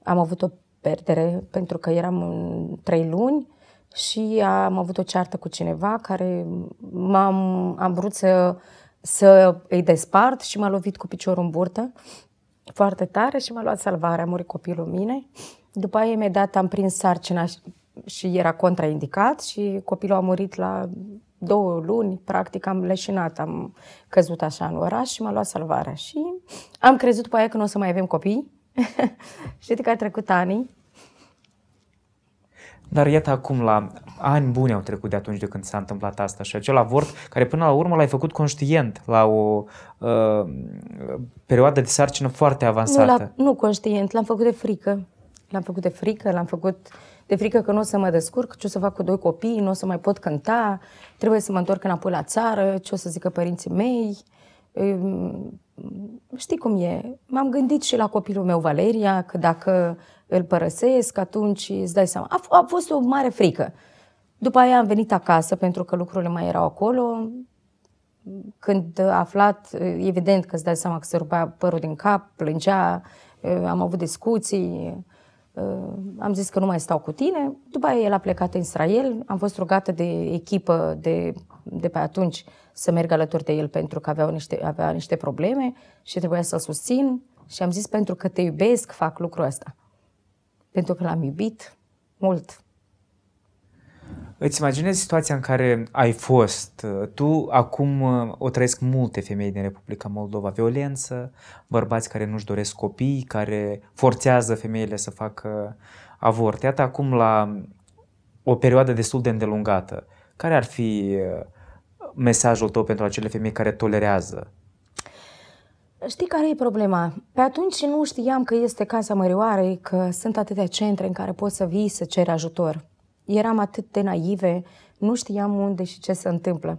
am avut o perdere pentru că eram în trei luni și am avut o ceartă cu cineva care m-am, am vrut să, să îi despart și m-a lovit cu piciorul în burtă foarte tare și m-a luat salvare. a murit copilul mine. După aia imediat am prins sarcina și, și era contraindicat și copilul a murit la două luni, practic, am leșinat, am căzut așa în oraș și m-a luat salvarea. Și am crezut pe aia că nu o să mai avem copii. (laughs) Știți că a trecut ani. Dar iată acum, la ani buni au trecut de atunci de când s-a întâmplat asta și acel avort care până la urmă l-ai făcut conștient la o uh, perioadă de sarcină foarte avansată. Nu, la, nu conștient, l-am făcut de frică. L-am făcut de frică, l-am făcut uh, de frică că nu o să mă descurc, ce o să fac cu doi copii, nu o să mai pot cânta, trebuie să mă întorc înapoi la țară, ce o să zică părinții mei. Știi cum e? M-am gândit și la copilul meu, Valeria, că dacă îl părăsesc, atunci îți dai seama. A, a fost o mare frică. După aia am venit acasă pentru că lucrurile mai erau acolo. Când a aflat, evident că îți dai seama că se rupea părul din cap, plângea, am avut discuții am zis că nu mai stau cu tine. După aia el a plecat în Israel, am fost rugată de echipă de, de pe atunci să merg alături de el pentru că aveau niște, avea niște probleme și trebuia să-l susțin și am zis pentru că te iubesc fac lucrul ăsta. Pentru că l-am iubit mult. Îți imaginezi situația în care ai fost. Uh, tu acum uh, o trăiesc multe femei din Republica Moldova. Violență, bărbați care nu-și doresc copii, care forțează femeile să facă avort. Iată acum la o perioadă destul de îndelungată. Care ar fi uh, mesajul tău pentru acele femei care tolerează? Știi care e problema? Pe atunci nu știam că este casa mărioarei, că sunt atâtea centre în care poți să vii să ceri ajutor eram atât de naive, nu știam unde și ce se întâmplă.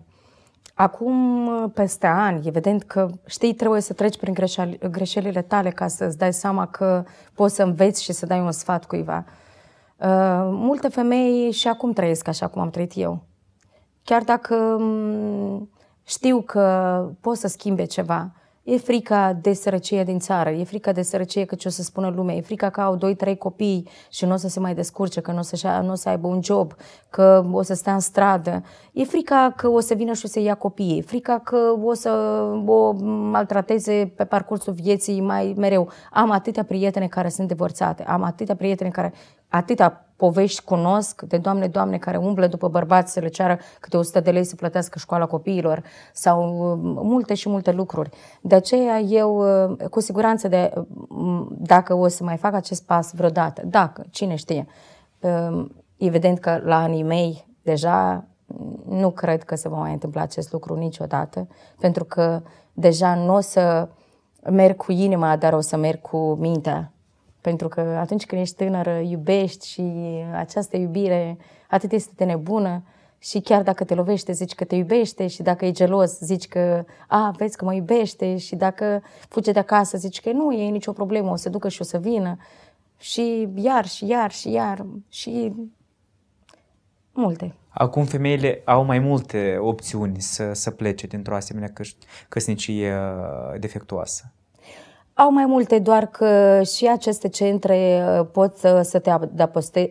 Acum, peste ani, evident că știi, trebuie să treci prin greșelile tale ca să-ți dai seama că poți să înveți și să dai un sfat cuiva. Uh, multe femei și acum trăiesc așa cum am trăit eu. Chiar dacă mm, știu că pot să schimbe ceva, E frica de sărăcie din țară, e frica de sărăcie că ce o să spună lumea, e frica că au 2-3 copii și nu o să se mai descurce, că nu o să, nu o să aibă un job, că o să stea în stradă, e frica că o să vină și o să ia copiii, e frica că o să o maltrateze pe parcursul vieții mai mereu. Am atâtea prietene care sunt divorțate, am atâtea prietene care, atâta povești cunosc de doamne, doamne, care umblă după bărbați să le ceară câte 100 de lei să plătească școala copiilor sau um, multe și multe lucruri. De aceea eu, uh, cu siguranță, de, um, dacă o să mai fac acest pas vreodată, dacă, cine știe, um, evident că la anii mei deja mm, nu cred că se va mai întâmpla acest lucru niciodată, pentru că deja nu o să merg cu inima, dar o să merg cu mintea pentru că atunci când ești tânără, iubești și această iubire atât este de nebună și chiar dacă te lovește, zici că te iubește și dacă e gelos, zici că, a, vezi că mă iubește și dacă fuge de acasă, zici că nu, e nicio problemă, o să ducă și o să vină. Și iar, și iar, și iar, și multe. Acum femeile au mai multe opțiuni să, să plece dintr-o asemenea căs- căsnicie uh, defectuoasă. Au mai multe, doar că și aceste centre uh, pot uh, să te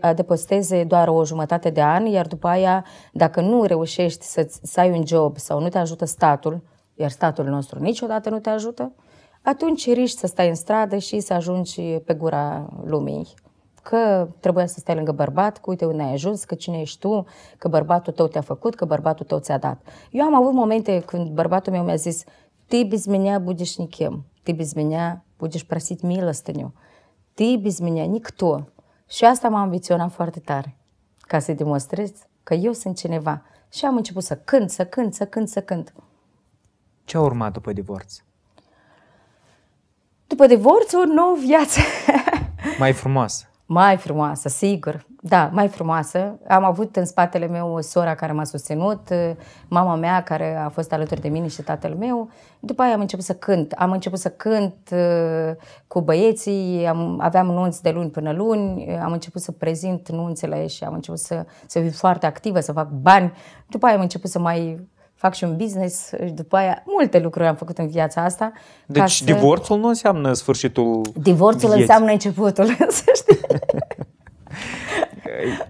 uh, deposteze doar o jumătate de an, iar după aia, dacă nu reușești să, să ai un job sau nu te ajută statul, iar statul nostru niciodată nu te ajută, atunci riști să stai în stradă și să ajungi pe gura lumii. Că trebuia să stai lângă bărbat, că uite unde ai ajuns, că cine ești tu, că bărbatul tău te-a făcut, că bărbatul tău ți-a dat. Eu am avut momente când bărbatul meu mi-a zis, Tibi zmenea budișnichem ты без меня будешь просить milostiniu. Ты без меня никто. Și asta m-a ambiționat foarte tare, ca să demonstrez că eu sunt cineva. Și am început să cânt, să cânt, să cânt, să cânt. Ce a urmat după divorț? După divorț, o nouă viață. Mai frumoasă. Mai frumoasă, sigur da, mai frumoasă. Am avut în spatele meu sora care m-a susținut, mama mea care a fost alături de mine și tatăl meu. După aia am început să cânt. Am început să cânt uh, cu băieții, am, aveam nunți de luni până luni, am început să prezint nunțele și am început să, să fiu foarte activă, să fac bani. După aia am început să mai fac și un business și după aia multe lucruri am făcut în viața asta. Deci să... divorțul nu înseamnă sfârșitul Divorțul vieții. înseamnă începutul, (laughs) să știi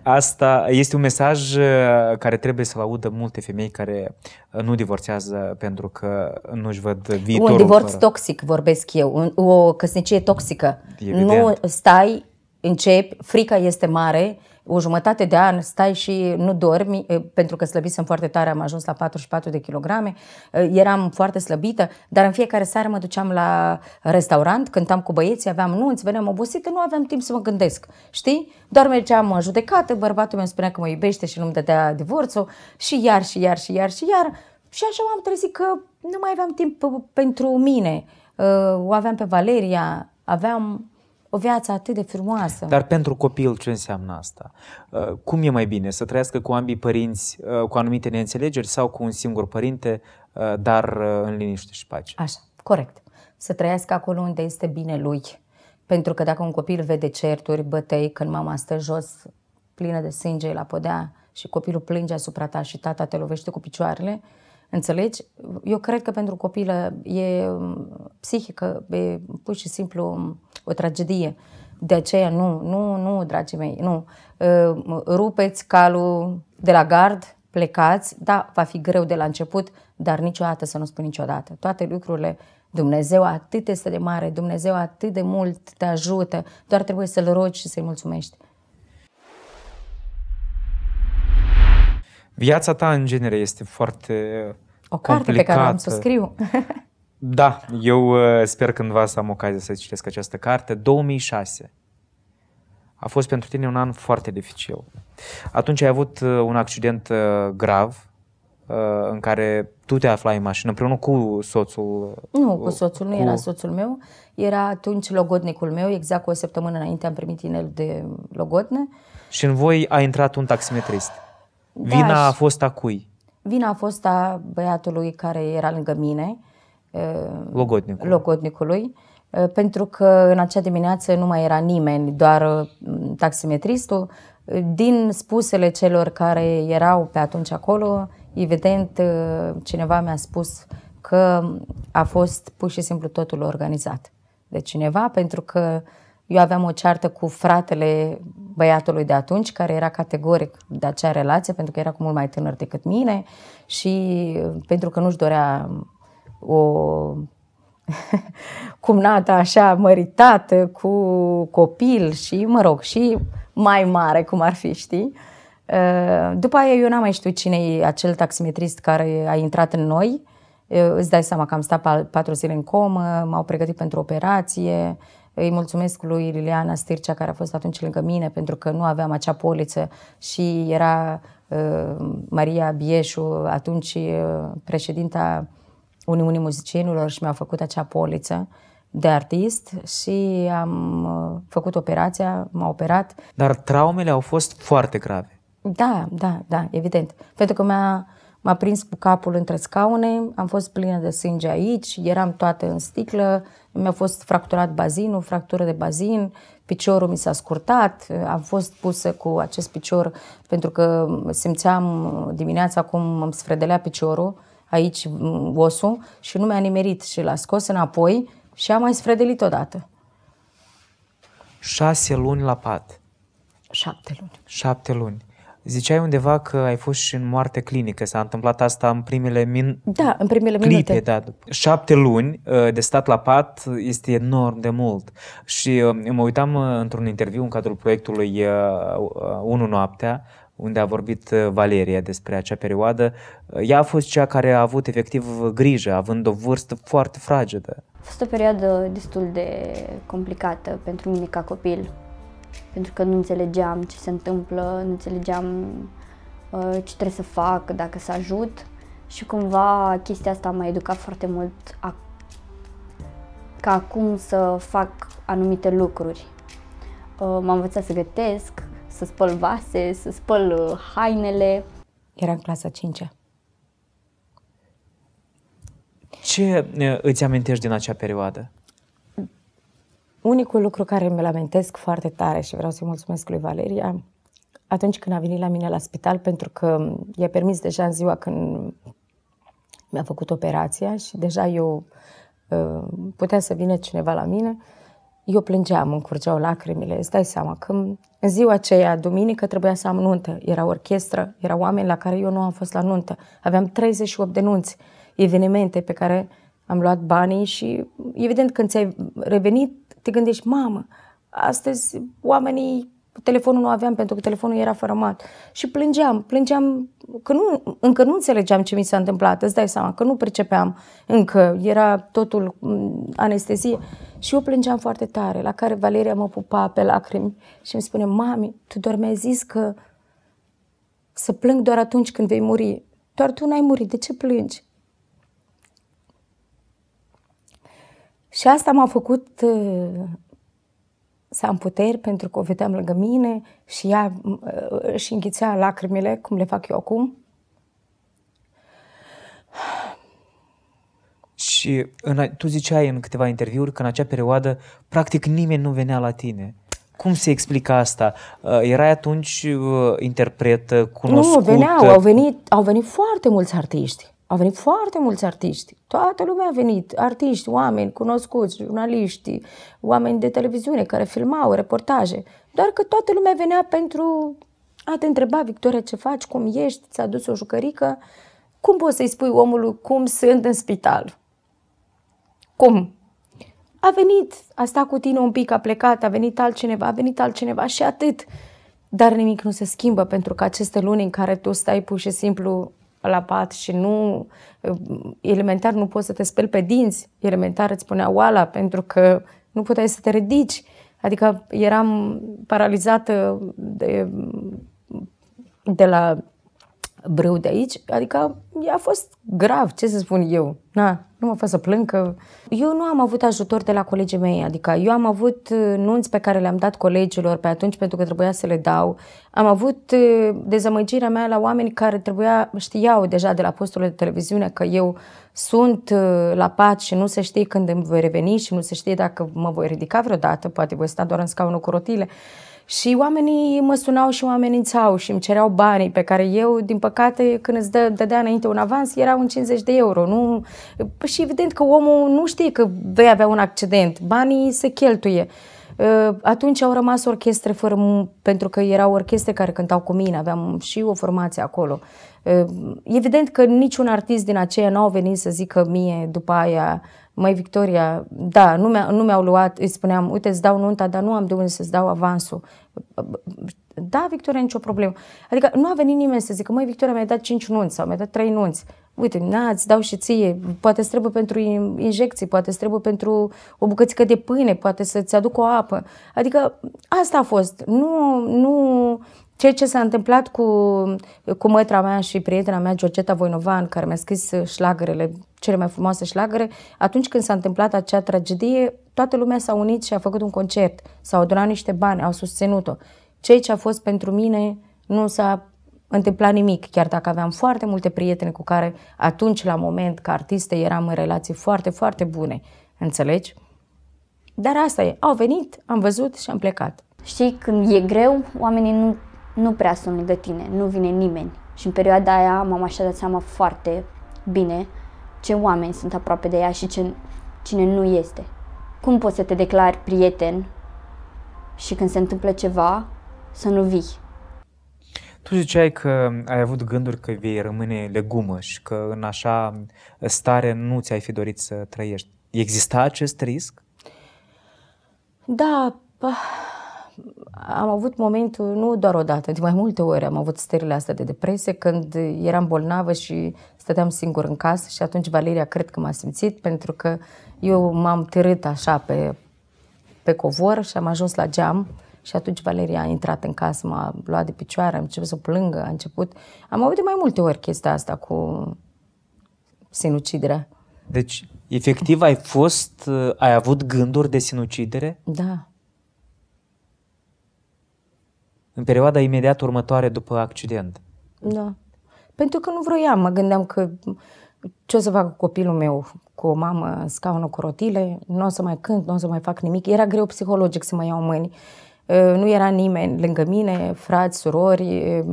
asta este un mesaj uh, care trebuie să-l audă multe femei care uh, nu divorțează pentru că nu-și văd viitorul. Un divorț fără... toxic vorbesc eu, o căsnicie toxică. Evident. Nu stai, începi, frica este mare, o jumătate de an stai și nu dormi, pentru că slăbisem foarte tare, am ajuns la 44 de kilograme, eram foarte slăbită, dar în fiecare seară mă duceam la restaurant, cântam cu băieții, aveam nunți, veneam obosită, nu aveam timp să mă gândesc, știi? Doar mergeam judecată, bărbatul meu spunea că mă iubește și nu-mi dădea divorțul și iar și iar și iar și iar și așa m-am trezit că nu mai aveam timp pentru mine. O aveam pe Valeria, aveam o viață atât de frumoasă. Dar pentru copil ce înseamnă asta? Uh, cum e mai bine? Să trăiască cu ambii părinți uh, cu anumite neînțelegeri sau cu un singur părinte, uh, dar în liniște și pace? Așa, corect. Să trăiască acolo unde este bine lui. Pentru că dacă un copil vede certuri, bătăi, când mama stă jos plină de sânge la podea și copilul plânge asupra ta și tata te lovește cu picioarele, uh, Înțelegi? Eu cred că pentru copilă e mm, psihică, e pur și simplu mm, o tragedie. De aceea nu, nu, nu, dragii mei, nu. Ă, rupeți calul de la gard, plecați, da, va fi greu de la început, dar niciodată să nu spun niciodată. Toate lucrurile, Dumnezeu atât este de mare, Dumnezeu atât de mult te ajută, doar trebuie să-L rogi și să-I mulțumești. Viața ta, în genere, este foarte O carte complicată. pe care am să o scriu. (laughs) da, eu uh, sper cândva să am ocazia să citesc această carte. 2006. A fost pentru tine un an foarte dificil. Atunci ai avut uh, un accident uh, grav în care tu te aflai în mașină împreună cu soțul. Nu, cu soțul, nu era soțul meu. Era atunci logodnicul meu, exact cu o săptămână înainte am primit inel de logodne. Și în voi a intrat un taximetrist. Da, Vina a fost a cui? Vina a fost a băiatului care era lângă mine, Logotnicul. logotnicului, pentru că în acea dimineață nu mai era nimeni, doar taximetristul. Din spusele celor care erau pe atunci acolo, evident, cineva mi-a spus că a fost pur și simplu totul organizat de cineva, pentru că eu aveam o ceartă cu fratele băiatului de atunci, care era categoric de acea relație, pentru că era cu mult mai tânăr decât mine și pentru că nu-și dorea o (laughs) cumnată așa măritată cu copil și, mă rog, și mai mare, cum ar fi, știi? Uh, după aia eu n-am mai știut cine e acel taximetrist care a intrat în noi. Uh, îți dai seama că am stat patru zile în comă, m-au pregătit pentru operație, îi mulțumesc lui Liliana Stircea, care a fost atunci lângă mine, pentru că nu aveam acea poliță și era uh, Maria Bieșu, atunci uh, președinta Uniunii Muzicienilor și mi a făcut acea poliță de artist și am uh, făcut operația, m-a operat. Dar traumele au fost foarte grave. Da, da, da, evident. Pentru că mi-a, m-a prins cu capul între scaune, am fost plină de sânge aici, eram toată în sticlă, mi-a fost fracturat bazinul, fractură de bazin, piciorul mi s-a scurtat, am fost pusă cu acest picior pentru că simțeam dimineața cum îmi sfredelea piciorul, aici mm, osul, și nu mi-a nimerit și l-a scos înapoi și a mai sfredelit odată. Șase luni la pat. Șapte luni. Șapte luni. Ziceai undeva că ai fost și în moarte clinică. S-a întâmplat asta în primele min... Da, în primele clipe, minute. Da. Șapte luni uh, de stat la pat este enorm de mult. Și uh, mă uitam uh, într-un interviu în cadrul proiectului 1 noaptea, unde a vorbit Valeria despre acea perioadă. Ea a fost cea care a avut efectiv grijă, având o vârstă foarte fragedă. A fost o perioadă destul de complicată pentru mine ca copil pentru că nu înțelegeam ce se întâmplă, nu înțelegeam uh, ce trebuie să fac, dacă să ajut și cumva chestia asta m-a educat foarte mult a, ca acum să fac anumite lucruri. Uh, m-am învățat să gătesc, să spăl vase, să spăl uh, hainele. Era în clasa 5 -a. Ce uh, îți amintești din acea perioadă? Unicul lucru care îmi lamentesc foarte tare și vreau să-i mulțumesc lui Valeria, atunci când a venit la mine la spital, pentru că i-a permis deja în ziua când mi-a făcut operația și deja eu ă, putea să vină cineva la mine, eu plângeam, îmi curgeau lacrimile. Îți dai seama că în ziua aceea, duminică, trebuia să am nuntă. Era orchestră, erau oameni la care eu nu am fost la nuntă. Aveam 38 de nunți, evenimente pe care am luat banii și evident când ți-ai revenit te gândești, mamă, astăzi oamenii telefonul nu aveam pentru că telefonul era fărămat. Și plângeam, plângeam că nu, încă nu înțelegeam ce mi s-a întâmplat, îți dai seama, că nu percepeam încă, era totul anestezie. Și eu plângeam foarte tare, la care Valeria mă pupa pe lacrimi și îmi spune, mami, tu doar mi-ai zis că să plâng doar atunci când vei muri. Doar tu n-ai murit, de ce plângi? Și asta m-a făcut uh, să am puteri pentru că o vedeam lângă mine și ea uh, își înghițea lacrimile, cum le fac eu acum. Și în, tu ziceai în câteva interviuri că în acea perioadă practic nimeni nu venea la tine. Cum se explică asta? Uh, erai atunci interpretă, cunoscută? Nu, veneau, au venit, au venit foarte mulți artiști. Au venit foarte mulți artiști. Toată lumea a venit. Artiști, oameni cunoscuți, jurnaliști, oameni de televiziune care filmau reportaje. Doar că toată lumea venea pentru a te întreba, Victoria, ce faci, cum ești, ți-a dus o jucărică. Cum poți să-i spui omului cum sunt în spital? Cum? A venit, a stat cu tine un pic, a plecat, a venit altcineva, a venit altcineva și atât. Dar nimic nu se schimbă pentru că aceste luni în care tu stai pur și simplu la pat și nu, elementar nu poți să te speli pe dinți, elementar îți spunea oala pentru că nu puteai să te ridici. Adică eram paralizată de, de la brâu de aici, adică a fost grav, ce să spun eu. Na, nu mă fac să plâng că... Eu nu am avut ajutor de la colegii mei, adică eu am avut uh, nunți pe care le-am dat colegilor pe atunci pentru că trebuia să le dau. Am avut uh, dezamăgirea mea la oameni care trebuia, știau deja de la posturile de televiziune că eu sunt uh, la pat și nu se știe când îmi voi reveni și nu se știe dacă mă voi ridica vreodată, poate voi sta doar în scaunul cu rotile. Și oamenii mă sunau și mă amenințau și îmi cereau banii pe care eu, din păcate, când îți dă, dădea înainte un avans, erau în 50 de euro. Nu? Și evident că omul nu știe că vei avea un accident, banii se cheltuie. Ă, atunci au rămas orchestre fără, pentru că erau orchestre care cântau cu mine, aveam și o formație acolo. Ă, evident că niciun artist din aceea nu au venit să zică mie după aia mai Victoria, da, nu, mi-a, nu mi-au luat, îi spuneam, uite, îți dau nunta, dar nu am de unde să-ți dau avansul. Da, Victoria, nicio problemă. Adică nu a venit nimeni să zică, măi, Victoria, mi-ai dat 5 nunți sau mi-ai dat 3 nunți. Uite, na, îți dau și ție, poate îți trebuie pentru injecții, poate îți trebuie pentru o bucățică de pâine, poate să-ți aduc o apă. Adică asta a fost. Nu, nu, Ceea ce s-a întâmplat cu, cu mătra mea și prietena mea, Georgeta Voinovan, care mi-a scris șlagărele, cele mai frumoase șlagăre, atunci când s-a întâmplat acea tragedie, toată lumea s-a unit și a făcut un concert, s-au adunat niște bani, au susținut-o. Ceea ce a fost pentru mine nu s-a întâmplat nimic, chiar dacă aveam foarte multe prietene cu care atunci, la moment, ca artiste, eram în relații foarte, foarte bune. Înțelegi? Dar asta e. Au venit, am văzut și am plecat. Știi, când e greu, oamenii nu nu prea sunt lângă tine, nu vine nimeni. Și în perioada aia m-am așa dat seama foarte bine ce oameni sunt aproape de ea și ce, cine nu este. Cum poți să te declari prieten și când se întâmplă ceva să nu vii? Tu ziceai că ai avut gânduri că vei rămâne legumă și că în așa stare nu ți-ai fi dorit să trăiești. Exista acest risc? Da, am avut momentul, nu doar o dată, de mai multe ori am avut stările astea de depresie când eram bolnavă și stăteam singur în casă și atunci Valeria cred că m-a simțit pentru că eu m-am târât așa pe, pe covor și am ajuns la geam și atunci Valeria a intrat în casă, m-a luat de picioare, am început să plângă, a început... Am avut de mai multe ori chestia asta cu sinuciderea. Deci, efectiv, ai fost, uh, ai avut gânduri de sinucidere? Da în perioada imediat următoare după accident. Da. Pentru că nu vroiam, mă gândeam că ce o să fac cu copilul meu, cu o mamă în scaunul cu rotile, nu o să mai cânt, nu o să mai fac nimic. Era greu psihologic să mă iau mâini. Ă, nu era nimeni lângă mine, frați, surori, ă,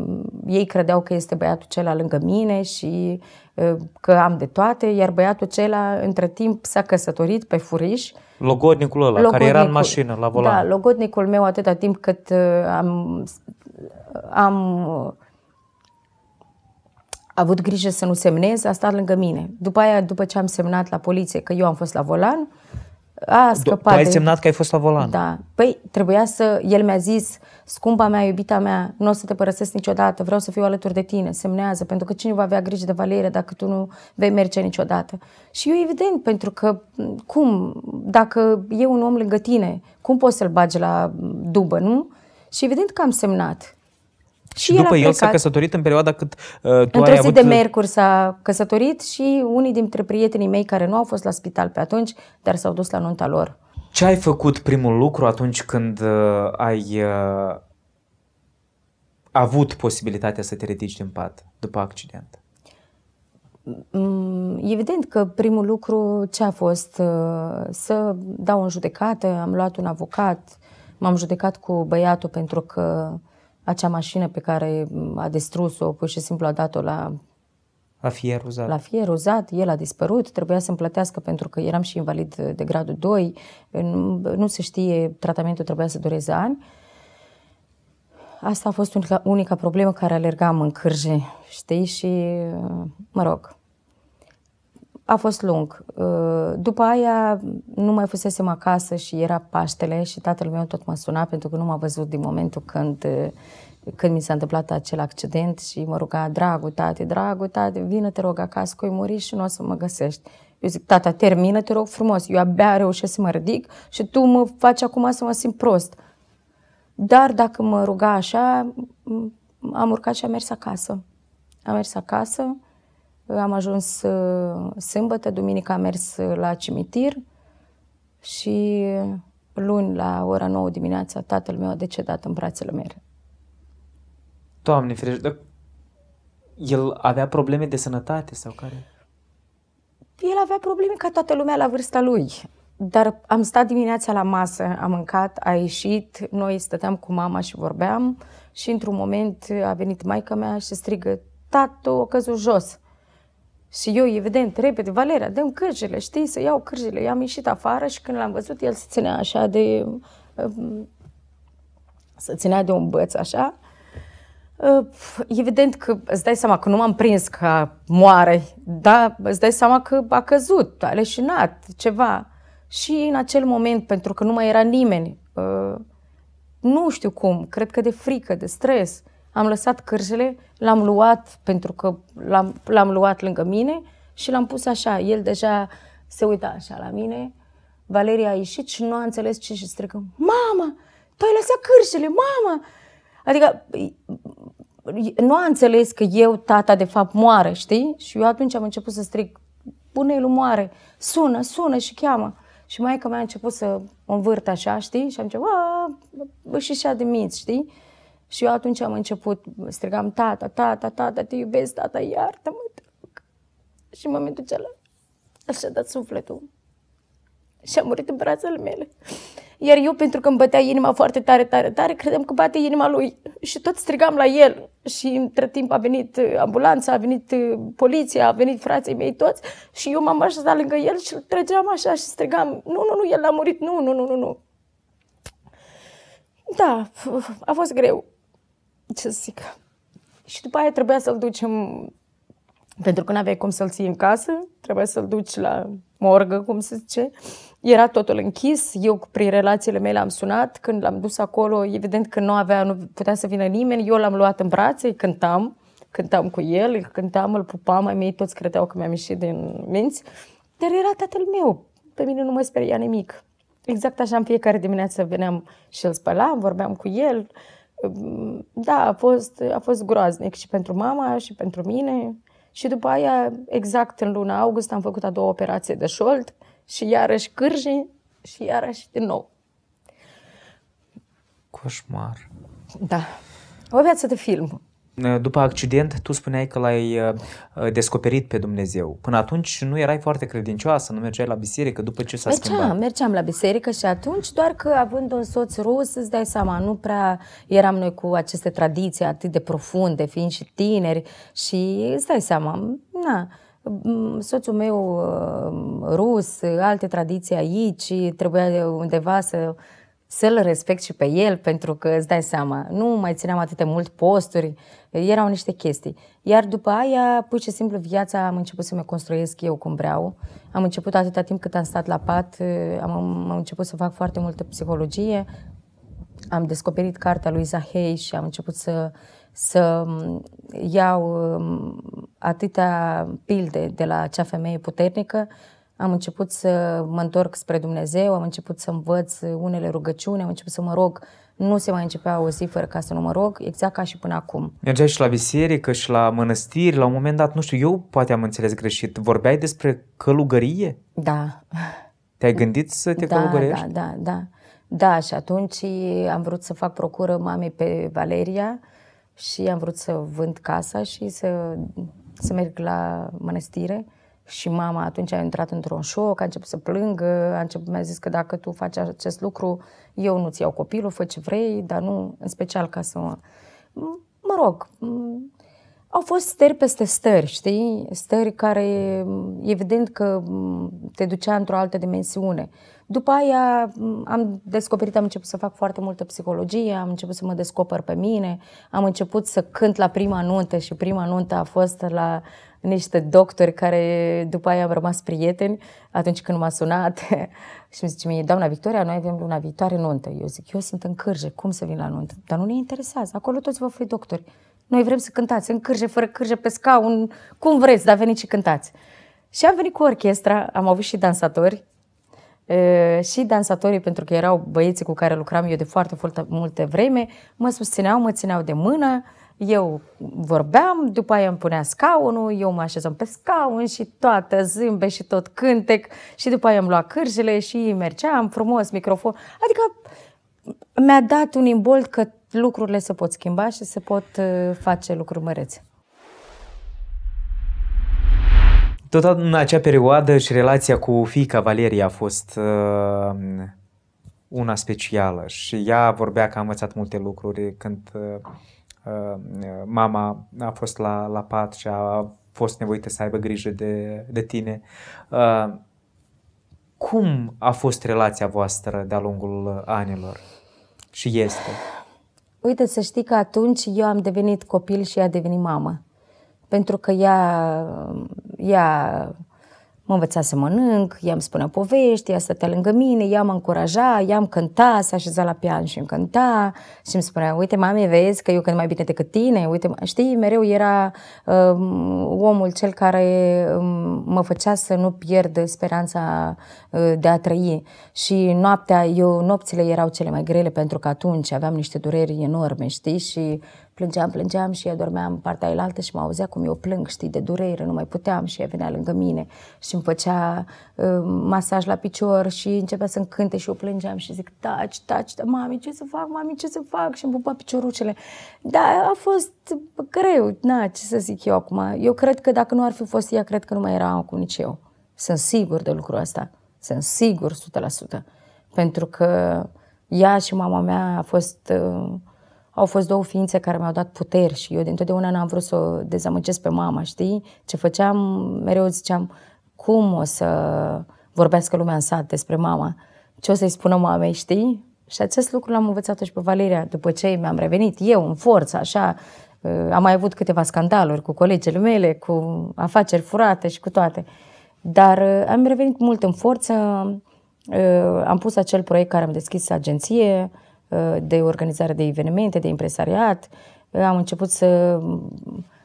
ei credeau că este băiatul cela lângă mine și ă, că am de toate, iar băiatul cela între timp s-a căsătorit pe furiș. Logodnicul ăla, logodnicul, care era în mașină, la volan. Da, logodnicul meu atâta timp cât am, am avut grijă să nu semnez, a stat lângă mine. După aia, după ce am semnat la poliție că eu am fost la volan, a scăpat. Tu ai semnat că ai fost la volan. Da. Păi trebuia să... El mi-a zis, scumpa mea, iubita mea, nu o să te părăsesc niciodată, vreau să fiu alături de tine, semnează, pentru că cine va avea grijă de Valeria dacă tu nu vei merge niciodată? Și eu evident, pentru că cum, dacă e un om lângă tine, cum poți să-l bagi la dubă, nu? Și evident că am semnat. Și, și după el s-a căsătorit în perioada cât uh, tu Într-o ai zi avut... de uh, mercuri s-a căsătorit și unii dintre prietenii mei care nu au fost la spital pe atunci, dar s-au dus la nunta lor. Ce ai făcut primul lucru atunci când uh, ai uh, avut posibilitatea să te ridici din pat după accident? Mm, evident că primul lucru ce a fost uh, să dau în judecată, am luat un avocat, m-am judecat cu băiatul pentru că acea mașină pe care a distrus-o, pur și simplu a dat-o la... La fier uzat. La fier uzat, el a dispărut, trebuia să-mi plătească pentru că eram și invalid de gradul 2, nu se știe, tratamentul trebuia să dureze ani. Asta a fost unica, unica problemă care alergam în cârje, știi, și mă rog, a fost lung. Uh, după aia nu mai fusesem acasă și era Paștele și tatăl meu tot mă suna pentru că nu m-a văzut din momentul când, uh, când mi s-a întâmplat acel accident și mă ruga, dragul tate, dragul tate, vină te rog acasă că muri și nu o să mă găsești. Eu zic, tata, termină, te rog frumos, eu abia reușesc să mă ridic și tu mă faci acum să mă simt prost. Dar dacă mă ruga așa, am urcat și am mers acasă. Am mers acasă, am ajuns uh, sâmbătă, duminică am mers uh, la cimitir și luni la ora 9 dimineața tatăl meu a decedat în brațele mele. Doamne ferește, dar el avea probleme de sănătate sau care? El avea probleme ca toată lumea la vârsta lui. Dar am stat dimineața la masă, am mâncat, a ieșit, noi stăteam cu mama și vorbeam și într-un moment a venit maica mea și strigă, tatu, o căzut jos. Și eu, evident, repede, Valera, dăm cârjile, știi, să iau cârjile. Eu am ieșit afară și când l-am văzut, el se ținea așa de... Uh, se ținea de un băț așa. Uh, evident că îți dai seama că nu m-am prins ca moare, dar îți dai seama că a căzut, a leșinat, ceva. Și în acel moment, pentru că nu mai era nimeni, uh, nu știu cum, cred că de frică, de stres, am lăsat cărșele, l-am luat pentru că l-am, l-am luat lângă mine și l-am pus așa. El deja se uita așa la mine. Valeria a ieșit și nu a înțeles ce și strigă. Mama, tu ai lăsat cârșele, mama! Adică nu a înțeles că eu, tata, de fapt moare, știi? Și eu atunci am început să strig, pune el moare, sună, sună și cheamă. Și că mea a început să mă învârte așa, știi? Și am început, și și de minți, știi? Și eu atunci am început, strigam, tata, tata, tata, te iubesc, tata, iartă-mă, te rog. Și în momentul acela, așa dat sufletul. Și a murit în brațele mele. Iar eu, pentru că îmi bătea inima foarte tare, tare, tare, credeam că bate inima lui. Și tot strigam la el. Și între timp a venit uh, ambulanța, a venit uh, poliția, a venit frații mei toți. Și eu m-am așezat lângă el și îl trăgeam așa și strigam, nu, nu, nu, el a murit, nu, nu, nu, nu, nu. Da, a fost greu ce să zic, și după aia trebuia să-l ducem, pentru că nu aveai cum să-l ții în casă, trebuia să-l duci la morgă, cum se zice. Era totul închis, eu prin relațiile mele am sunat, când l-am dus acolo, evident că nu avea, nu putea să vină nimeni, eu l-am luat în brațe, îi cântam, cântam cu el, cântam, îl pupam, ai mei toți credeau că mi-am ieșit din minți, dar era tatăl meu, pe mine nu mă speria nimic. Exact așa în fiecare dimineață veneam și îl spălam, vorbeam cu el, da, a fost, a fost groaznic și pentru mama și pentru mine. Și după aia, exact în luna august, am făcut a doua operație de șold și iarăși cârji și iarăși din nou. Coșmar. Da. O viață de film. Eh, după accident, tu spuneai că l-ai eh, eh, descoperit pe Dumnezeu. Până atunci nu erai foarte credincioasă, nu mergeai la biserică după ce s-a mergeam, schimbat. Mergeam la biserică și atunci, doar că având un soț rus, îți dai seama, nu prea eram noi cu aceste tradiții atât de profunde, fiind și tineri și îți dai seama, na, soțul meu rus, alte tradiții aici, trebuia undeva să să-l respect și pe el, pentru că îți dai seama, nu mai țineam atât de mult posturi, erau niște chestii. Iar după aia, pur și simplu, viața am început să-mi construiesc eu cum vreau. Am început atâta timp cât am stat la pat, am, am început să fac foarte multă psihologie, am descoperit cartea lui Zahei și am început să, să iau atâtea pilde de la acea femeie puternică, am început să mă întorc spre Dumnezeu, am început să învăț unele rugăciuni, am început să mă rog. Nu se mai începea o zi fără ca să nu mă rog, exact ca și până acum. Mergeai și la biserică și la mănăstiri, la un moment dat, nu știu, eu poate am înțeles greșit, vorbeai despre călugărie? Da. Te-ai gândit să te da, călugărești? Da, da, da. Da, și atunci am vrut să fac procură mamei pe Valeria și am vrut să vând casa și să, să merg la mănăstire. Și mama atunci a intrat într-un șoc, a început să plângă, a început, mi-a zis că dacă tu faci acest lucru, eu nu-ți iau copilul, fă ce vrei, dar nu, în special ca să... Mă rog, au fost stări peste stări, știi? Stări care, evident că te ducea într-o altă dimensiune. După aia am descoperit, am început să fac foarte multă psihologie, am început să mă descoper pe mine, am început să cânt la prima nuntă și prima nuntă a fost la niște doctori care după aia am rămas prieteni atunci când m-a sunat (laughs) și mi zice mie, doamna Victoria, noi avem luna viitoare nuntă. Eu zic, eu sunt în cârje, cum să vin la nuntă? Dar nu ne interesează, acolo toți vă fi doctori. Noi vrem să cântați în cârje, fără cârje, pe scaun, cum vreți, dar veniți și cântați. Și am venit cu orchestra, am avut și dansatori, și dansatorii, pentru că erau băieții cu care lucram eu de foarte, foarte multe vreme, mă susțineau, mă țineau de mână, eu vorbeam, după aia îmi punea scaunul, eu mă așezam pe scaun și toată zâmbe și tot cântec și după aia îmi lua cârjele și mergeam frumos, microfon. Adică mi-a dat un imbold că lucrurile se pot schimba și se pot uh, face lucruri mărețe. Tot în acea perioadă și relația cu fiica Valeria a fost uh, una specială și ea vorbea că a învățat multe lucruri când uh, uh, mama a fost la, la pat și a fost nevoită să aibă grijă de, de tine. Uh, cum a fost relația voastră de-a lungul anilor? Și este. Uite, să știi că atunci eu am devenit copil și ea a devenit mamă. Pentru că ea, ea mă învăța să mănânc, ea îmi spunea povești, ea stătea lângă mine, ea mă încuraja, ea îmi cânta, a așeza la pian și îmi cânta și îmi spunea, uite mami vezi că eu când mai bine decât tine, uite, știi, mereu era um, omul cel care um, mă făcea să nu pierd speranța uh, de a trăi și noaptea, eu, nopțile erau cele mai grele pentru că atunci aveam niște dureri enorme, știi, și plângeam, plângeam și ea dormea în partea ailaltă și mă auzea cum eu plâng, știi, de durere, nu mai puteam și ea venea lângă mine și îmi făcea uh, masaj la picior și începea să-mi cânte și eu plângeam și zic, taci, taci, da, mami, ce să fac, mami, ce să fac? Și îmi pupa piciorucele. Da, a fost greu, na, ce să zic eu acum. Eu cred că dacă nu ar fi fost ea, cred că nu mai era acum nici eu. Sunt sigur de lucrul ăsta. Sunt sigur 100%. Pentru că ea și mama mea a fost uh, au fost două ființe care mi-au dat puteri și eu dintotdeauna n-am vrut să o dezamăgesc pe mama, știi? Ce făceam, mereu ziceam, cum o să vorbească lumea în sat despre mama? Ce o să-i spună mamei, știi? Și acest lucru l-am învățat și pe Valeria după ce mi-am revenit eu în forță, așa. Uh, am mai avut câteva scandaluri cu colegele mele, cu afaceri furate și cu toate. Dar uh, am revenit mult în forță, uh, am pus acel proiect care am deschis agenție, de organizare de evenimente, de impresariat. Am început să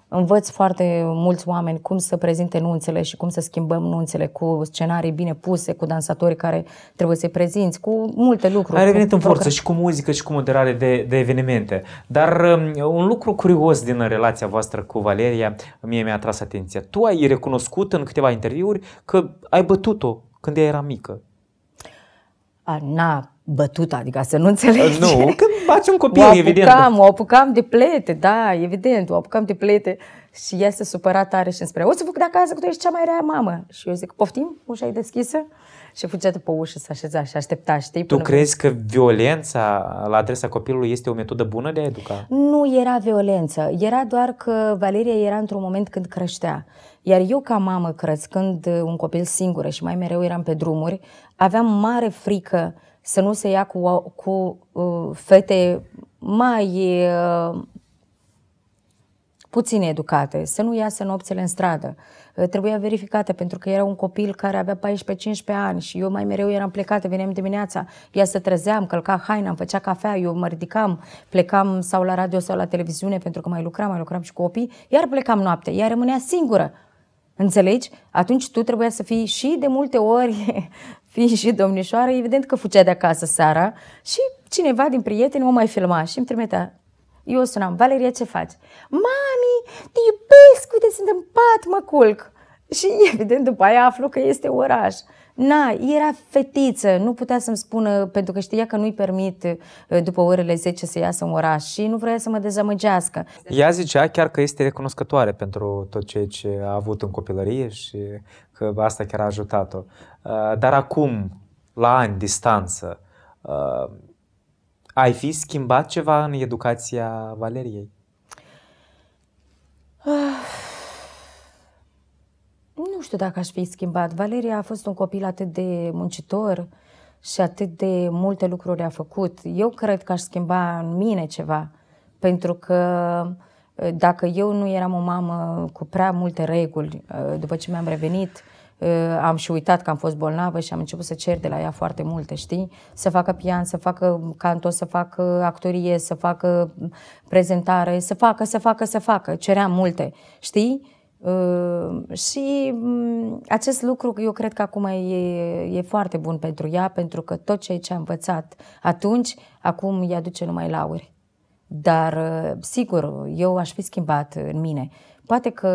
învăț foarte mulți oameni cum să prezinte nunțele și cum să schimbăm nunțele cu scenarii bine puse, cu dansatori care trebuie să-i prezinți, cu multe lucruri. Ai revenit în forță și cu muzică și cu moderare de, de evenimente. Dar um, un lucru curios din relația voastră cu Valeria mie mi-a atras atenția. Tu ai recunoscut în câteva interviuri că ai bătut-o când ea era mică. A, na, bătut, adică să nu înțelegi. Nu, (laughs) când bați un copil, o apucam, evident. O apucam de plete, da, evident, o apucam de plete și ea se supăra tare și îmi spunea, o să fug de acasă că tu ești cea mai rea mamă. Și eu zic, poftim, ușa e deschisă și fugea pe ușă să așeza și aștepta, știi? Tu crezi că violența la adresa copilului este o metodă bună de a educa? Nu era violență, era doar că Valeria era într-un moment când creștea. Iar eu ca mamă, crescând un copil singură și mai mereu eram pe drumuri, aveam mare frică să nu se ia cu, cu uh, fete mai uh, puțin educate, să nu iasă nopțile în stradă. Uh, trebuia verificată pentru că era un copil care avea 14-15 ani și eu mai mereu eram plecată, veneam dimineața, ea se trezeam, călca haina, îmi făcea cafea, eu mă ridicam, plecam sau la radio sau la televiziune pentru că mai lucram, mai lucram și cu copii, iar plecam noapte, ea rămânea singură Înțelegi? Atunci tu trebuia să fii și de multe ori (laughs) fiind și domnișoară, evident că fugea de acasă seara și cineva din prieteni mă mai filma și îmi trimitea. Eu sunam, Valeria, ce faci? Mami, te iubesc, uite, sunt în pat, mă culc. Și (laughs) evident după aia aflu că este oraș. Na, era fetiță, nu putea să-mi spună, pentru că știa că nu-i permit uh, după orele 10 să iasă în oraș și nu vrea să mă dezamăgească. Ea zicea chiar că este recunoscătoare pentru tot ceea ce a avut în copilărie și că asta chiar a ajutat-o. Uh, dar acum, la ani distanță, uh, ai fi schimbat ceva în educația Valeriei? Ah, nu știu dacă aș fi schimbat. Valeria a fost un copil atât de muncitor și atât de multe lucruri a făcut. Eu cred că aș schimba în mine ceva, pentru că uh, dacă eu nu eram o mamă cu prea multe reguli, uh, după ce mi-am revenit, uh, am și uitat că am fost bolnavă și am început să cer de la ea foarte multe, știi? Să facă pian, să facă canto, să facă actorie, să facă prezentare, să facă, să facă, să facă. Ceream multe, știi? Ă, și mm, acest lucru eu cred că acum e, e foarte bun pentru ea, pentru că tot ceea ce a învățat atunci, acum îi aduce numai lauri. Dar, ă, sigur, eu aș fi schimbat în mine. Poate că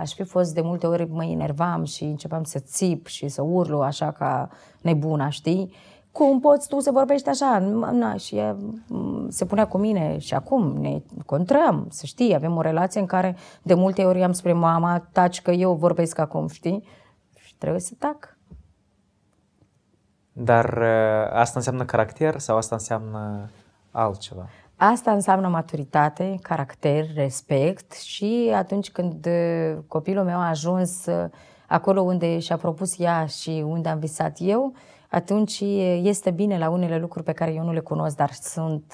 aș fi fost de multe ori, mă enervam și începeam să țip și să urlu așa ca nebuna, știi? Uh, cum poți tu să vorbești așa? Na, și e, se punea cu mine și acum ne contrăm, să știi, avem o relație în care de multe ori am spre mama, taci că eu vorbesc acum, știi? Și trebuie să tac. Dar ă, asta înseamnă caracter sau asta înseamnă altceva? Asta înseamnă maturitate, caracter, respect și atunci când ă, copilul meu a ajuns ă, acolo unde și-a propus ea și unde am visat eu, atunci este bine la unele lucruri pe care eu nu le cunosc, dar sunt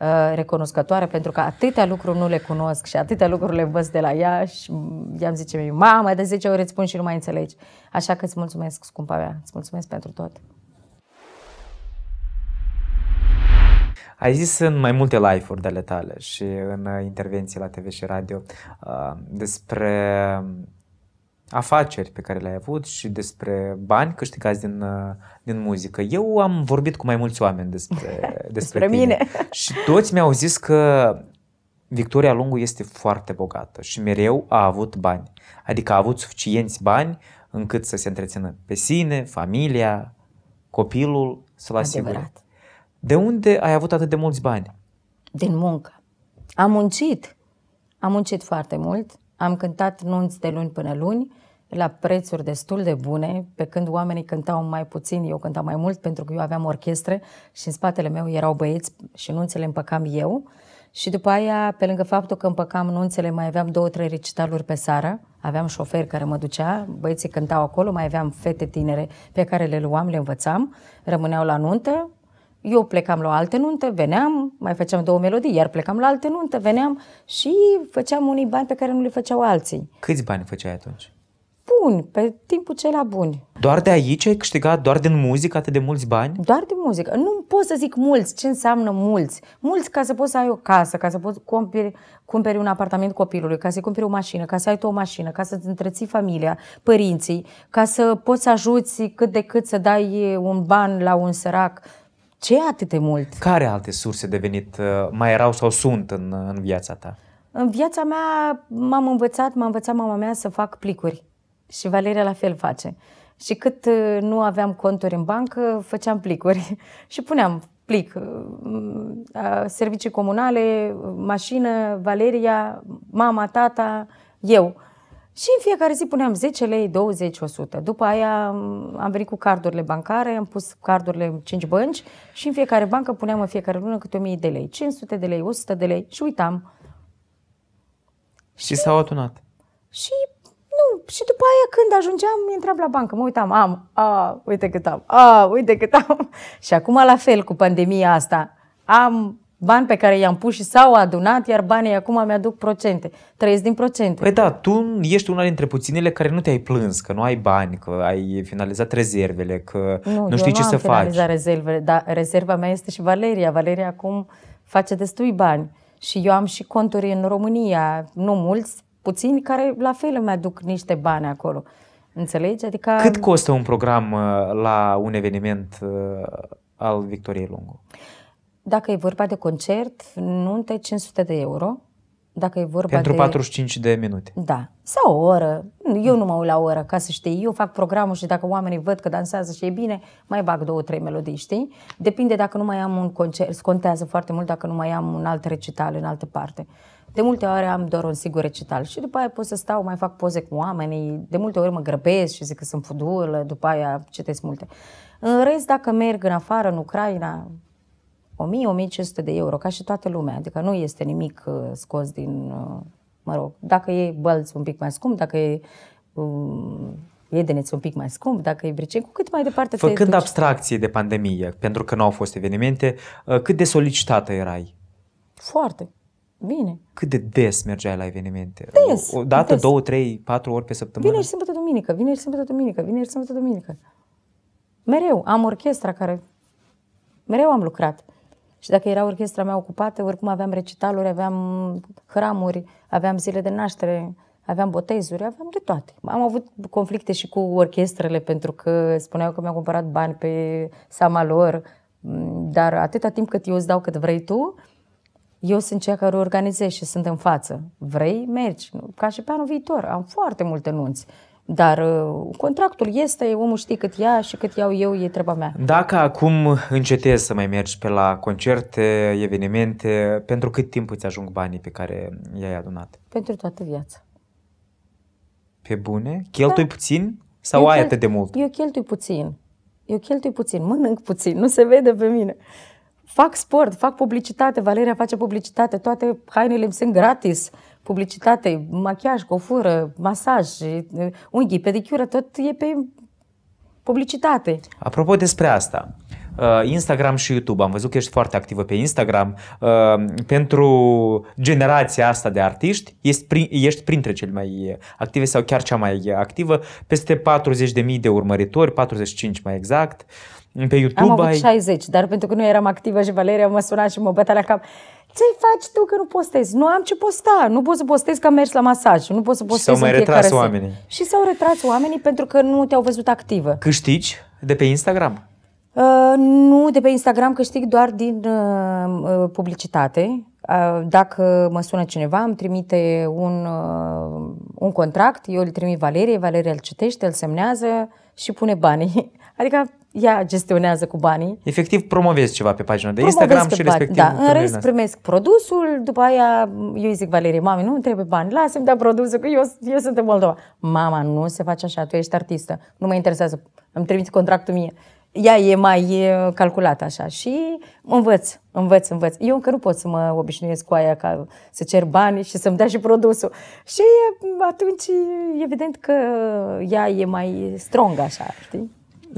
ă, recunoscătoare pentru că atâtea lucruri nu le cunosc și atâtea lucruri le văz de la ea și i-am zice mie, mamă, de 10 ori îți spun și nu mai înțelegi. Așa că îți mulțumesc, scumpa mea, îți mulțumesc pentru tot. Ai zis în mai multe live-uri de ale tale și în intervenții la TV și radio ă, despre afaceri pe care le-ai avut și despre bani câștigați din, uh, din muzică. Eu am vorbit cu mai mulți oameni despre, (laughs) despre, despre mine. (laughs) Și toți mi-au zis că Victoria Lungu este foarte bogată și mereu a avut bani. Adică a avut suficienți bani încât să se întrețină pe sine, familia, copilul, să-l asigure. De unde ai avut atât de mulți bani? Din muncă. Am muncit. Am muncit foarte mult. Am cântat nunți de luni până luni la prețuri destul de bune, pe când oamenii cântau mai puțin, eu cântam mai mult pentru că eu aveam orchestre și în spatele meu erau băieți și nunțele împăcam eu. Și după aia, pe lângă faptul că împăcam nunțele, mai aveam două, trei recitaluri pe seară, aveam șofer care mă ducea, băieții cântau acolo, mai aveam fete tinere pe care le luam, le învățam, rămâneau la nuntă, eu plecam la o altă nuntă, veneam, mai făceam două melodii, iar plecam la altă nuntă, veneam și făceam unii bani pe care nu le făceau alții. Câți bani făceai atunci? bun, pe timpul la buni. Doar de aici ai câștigat, doar din muzică, atât de mulți bani? Doar din muzică. Nu pot să zic mulți. Ce înseamnă mulți? Mulți ca să poți să ai o casă, ca să poți cumperi, cumperi un apartament copilului, ca să-i cumperi o mașină, ca să ai tu o mașină, ca să-ți întreții familia, părinții, ca să poți să ajuți cât de cât să dai un ban la un sărac. Ce atât de mult? Care alte surse de venit uh, mai erau sau sunt în, în viața ta? În viața mea m-am învățat, m-a învățat mama mea să fac plicuri și Valeria la fel face. Și cât uh, nu aveam conturi în bancă, făceam plicuri (laughs) și puneam plic. Uh, uh, servicii comunale, mașină, Valeria, mama, tata, eu. Și în fiecare zi puneam 10 lei, 20, 100. După aia am venit cu cardurile bancare, am pus cardurile în 5 bănci și în fiecare bancă puneam în fiecare lună câte 1000 de lei, 500 de lei, 100 de lei și uitam. Și, și s-au adunat. Și nu. Și după aia când ajungeam, intram la bancă, mă uitam, am, a, uite cât am, a, uite cât am. (laughs) și acum la fel cu pandemia asta. Am bani pe care i-am pus și s-au adunat, iar banii acum mi-aduc procente. Trăiesc din procente. Păi da, tu ești una dintre puținele care nu te-ai plâns, că nu ai bani, că ai finalizat rezervele, că nu, nu știi ce nu să faci. Nu, am finalizat rezervele, dar rezerva mea este și Valeria. Valeria acum face destui bani. Și eu am și conturi în România, nu mulți, puțini care la fel îmi aduc niște bani acolo. Înțelegi? Adică... Cât costă un program uh, la un eveniment uh, al Victoriei Lungu? Dacă e vorba de concert, nu 500 de euro dacă e vorba Pentru de... 45 de minute. Da. Sau o oră. Eu nu mă uit la oră, ca să știi. Eu fac programul și dacă oamenii văd că dansează și e bine, mai bag două, trei melodii, știi? Depinde dacă nu mai am un concert. Contează foarte mult dacă nu mai am un alt recital în altă parte. De multe ori am doar un singur recital și după aia pot să stau, mai fac poze cu oamenii, de multe ori mă grăbesc și zic că sunt fudulă, după aia citesc multe. În rest, dacă merg în afară, în Ucraina, 1000-1500 de euro, ca și toată lumea, adică nu este nimic uh, scos din, uh, mă rog, dacă e bălți un pic mai scump, dacă e um, uh, prieteneț un pic mai scump, dacă e bricen, cu cât mai departe Făcând te abstracție de pandemie, pentru că nu au fost evenimente, cât de solicitată erai? Foarte. Bine. Cât de des mergeai la evenimente? Des. O dată, des. două, trei, patru ori pe săptămână? Vineri, sâmbătă, duminică, vineri, sâmbătă, duminică, vineri, sâmbătă, duminică. Mereu. Am orchestra care... Mereu am lucrat. Și dacă era orchestra mea ocupată, oricum aveam recitaluri, aveam hramuri, aveam zile de naștere, aveam botezuri, aveam de toate. Am avut conflicte și cu orchestrele pentru că spuneau că mi-au cumpărat bani pe sama lor, mm, dar atâta timp cât eu îți dau cât vrei tu, eu sunt cea care organizez și sunt în față. Vrei, mergi. Ca și pe anul viitor. Am foarte multe nunți. Dar uh, contractul este, omul știe cât ia și cât iau eu, e treaba mea. Dacă acum încetezi să mai mergi pe la concerte, evenimente, pentru cât timp îți ajung banii pe care i-ai adunat? Pentru toată viața. Pe bune? Cheltui da. puțin sau eu ai atât de mult? Eu cheltui puțin. Eu cheltui puțin, mănânc puțin, nu se vede pe mine. Fac sport, fac publicitate, Valeria face publicitate, toate hainele îmi sunt gratis. Uh, publicitate, machiaj, cofură, masaj, unghii, pedicură, tot e pe publicitate. Apropo despre asta, uh, Instagram și YouTube. Am văzut că ești foarte activă pe Instagram. Uh, pentru generația asta de artiști, ești printre cele mai active sau chiar cea mai activă, peste 40.000 de urmăritori, 45 mai exact. Pe YouTube Am avut ai... 60, dar pentru că nu eram activă și Valeria mă suna și mă bătea la cap. Ce faci tu că nu postezi? Nu am ce posta, nu pot să postez că am mers la masaj, nu pot să postez Și s-au mai retras oamenii. Și s-au retras oamenii pentru că nu te-au văzut activă. Câștigi de pe Instagram? Uh, nu, de pe Instagram câștig doar din uh, uh publicitate. Uh, dacă mă sună cineva, îmi trimite un, uh, un contract, eu îl trimit Valerie, Valeria îl citește, îl semnează și pune banii. (laughs) Adică ea gestionează cu banii. Efectiv, promovezi ceva pe pagina de promovezi Instagram și bani, respectiv. Da, în rest primesc produsul, după aia eu zic Valerie, mami, nu trebuie bani, lasă-mi da produsul, că eu, eu sunt în Moldova. Mama, nu se face așa, tu ești artistă, nu mă interesează, îmi trimiți contractul mie. Ea e mai calculată așa și învăț, învăț, învăț. Eu încă nu pot să mă obișnuiesc cu aia ca să cer bani și să-mi dea și produsul. Și atunci, evident că ea e mai strong așa, știi?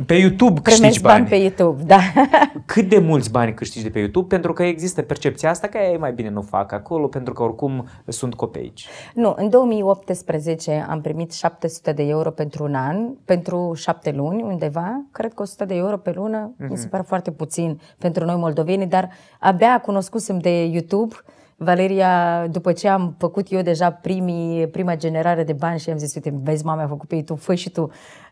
Pe YouTube câștigi bani. bani. pe YouTube, da. (laughs) Cât de mulți bani câștigi de pe YouTube? Pentru că există percepția asta că e mai bine nu fac acolo, pentru că oricum sunt copii aici. Nu, în 2018 am primit 700 de euro pentru un an, pentru șapte luni undeva. Cred că 100 de euro pe lună mm-hmm. mi se mhm. pare foarte puțin pentru noi moldoveni, dar abia cunoscusem de YouTube Valeria, după ce am făcut eu deja primii, prima generare de bani și am zis, uite, vezi, mama a făcut pe YouTube, fă și tu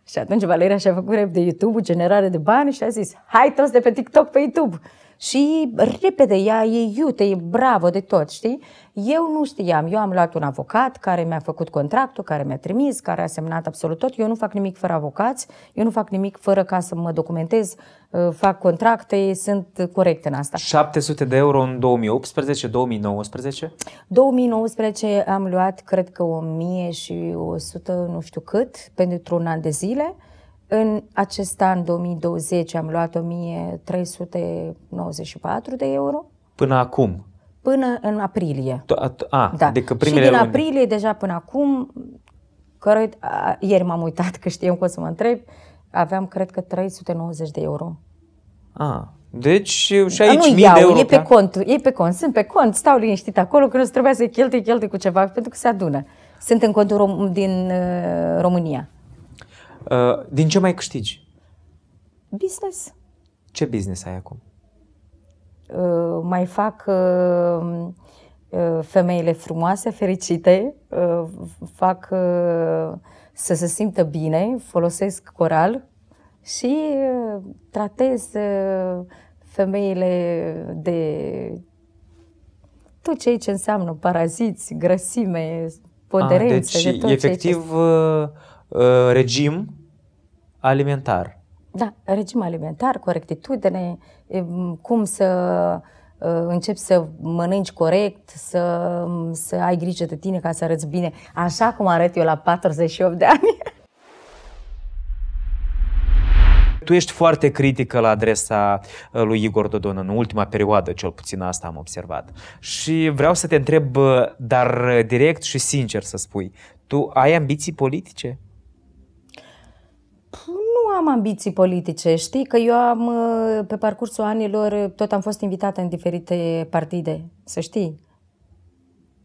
și atunci Valeria și-a făcut rep de YouTube, generare de bani și a zis, hai toți de pe TikTok pe YouTube și repede ea e iute, e bravo de tot, știi? Eu nu știam, eu am luat un avocat care mi-a făcut contractul, care mi-a trimis, care a semnat absolut tot. Eu nu fac nimic fără avocați, eu nu fac nimic fără ca să mă documentez, uh, fac contracte, sunt corecte în asta. 700 de euro în 2018, 2019? 2019 am luat, cred că 1100, nu știu cât, pentru un an de zile. În acest an 2020 am luat 1394 de euro. Până acum? Până în aprilie. A, da. adică primele Și din aprilie deja până acum, care, ieri m-am uitat că știam că o să mă întreb, aveam cred că 390 de euro. A, deci și da, aici nu mii iau, de euro. e pe cont, e pe cont, sunt pe cont, stau liniștit acolo, că nu trebuie să cheltui, cheltui cu ceva, pentru că se adună. Sunt în contul rom- din uh, România. Uh, din ce mai câștigi? Business. Ce business ai acum? Uh, mai fac uh, uh femeile frumoase, fericite, uh, fac să se simtă bine, folosesc coral și tratez femeile de tot ceea ce înseamnă paraziți, grăsime, ah, poderențe, A, deci, de tot efectiv, ce Uh, regim alimentar. Da, regim alimentar, corectitudine, cum să uh, începi să mănânci corect, să, um, să ai grijă de tine ca să arăți bine, așa cum arăt eu la 48 de ani. Tu ești foarte critică la adresa uh, lui Igor Dodon în ultima perioadă, cel puțin asta am observat. Și vreau să te întreb, dar direct și sincer să spui, tu ai ambiții politice? nu am ambiții politice. Știi că eu am, uh, pe parcursul anilor, uh, tot am fost invitată în diferite partide, să știi.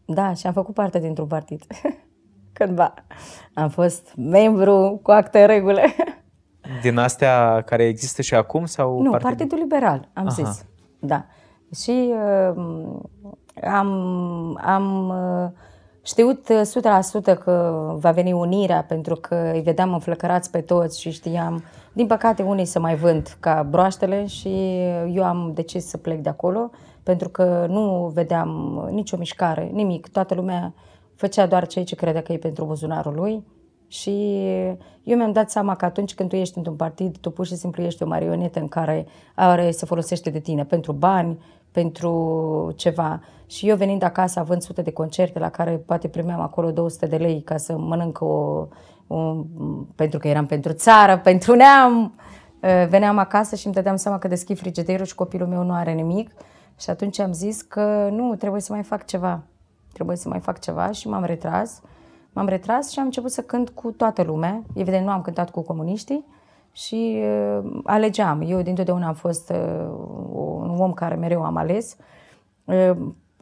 Da, și am făcut parte dintr-un partid. (laughs) Cândva. Am fost membru cu acte în regulă. (laughs) Din astea care există și acum? sau Nu, Partidul, Partidul Liberal, am Aha. zis. Da. Și uh, am, am uh, știut 100% uh, că va veni unirea pentru că îi vedeam înflăcărați pe toți și știam. Din păcate, unii se mai vând ca broaștele și eu am decis să plec de acolo pentru că nu vedeam nicio mișcare, nimic. Toată lumea făcea doar ceea ce credea că e pentru buzunarul lui. Și eu mi-am dat seama că atunci când tu ești într-un partid, tu pur și simplu ești o marionetă în care are, se folosește de tine pentru bani, pentru ceva. Și eu venind acasă, având sute de concerte la care poate primeam acolo 200 de lei ca să mănânc o, o pentru că eram pentru țară, pentru neam, veneam acasă și îmi dădeam seama că deschid frigiderul și copilul meu nu are nimic. Și atunci am zis că nu, trebuie să mai fac ceva. Trebuie să mai fac ceva și m-am retras. M-am retras și am început să cânt cu toată lumea. Evident, nu am cântat cu comuniștii, și uh, alegeam. Eu dintotdeauna am fost uh, un om care mereu am ales. Uh,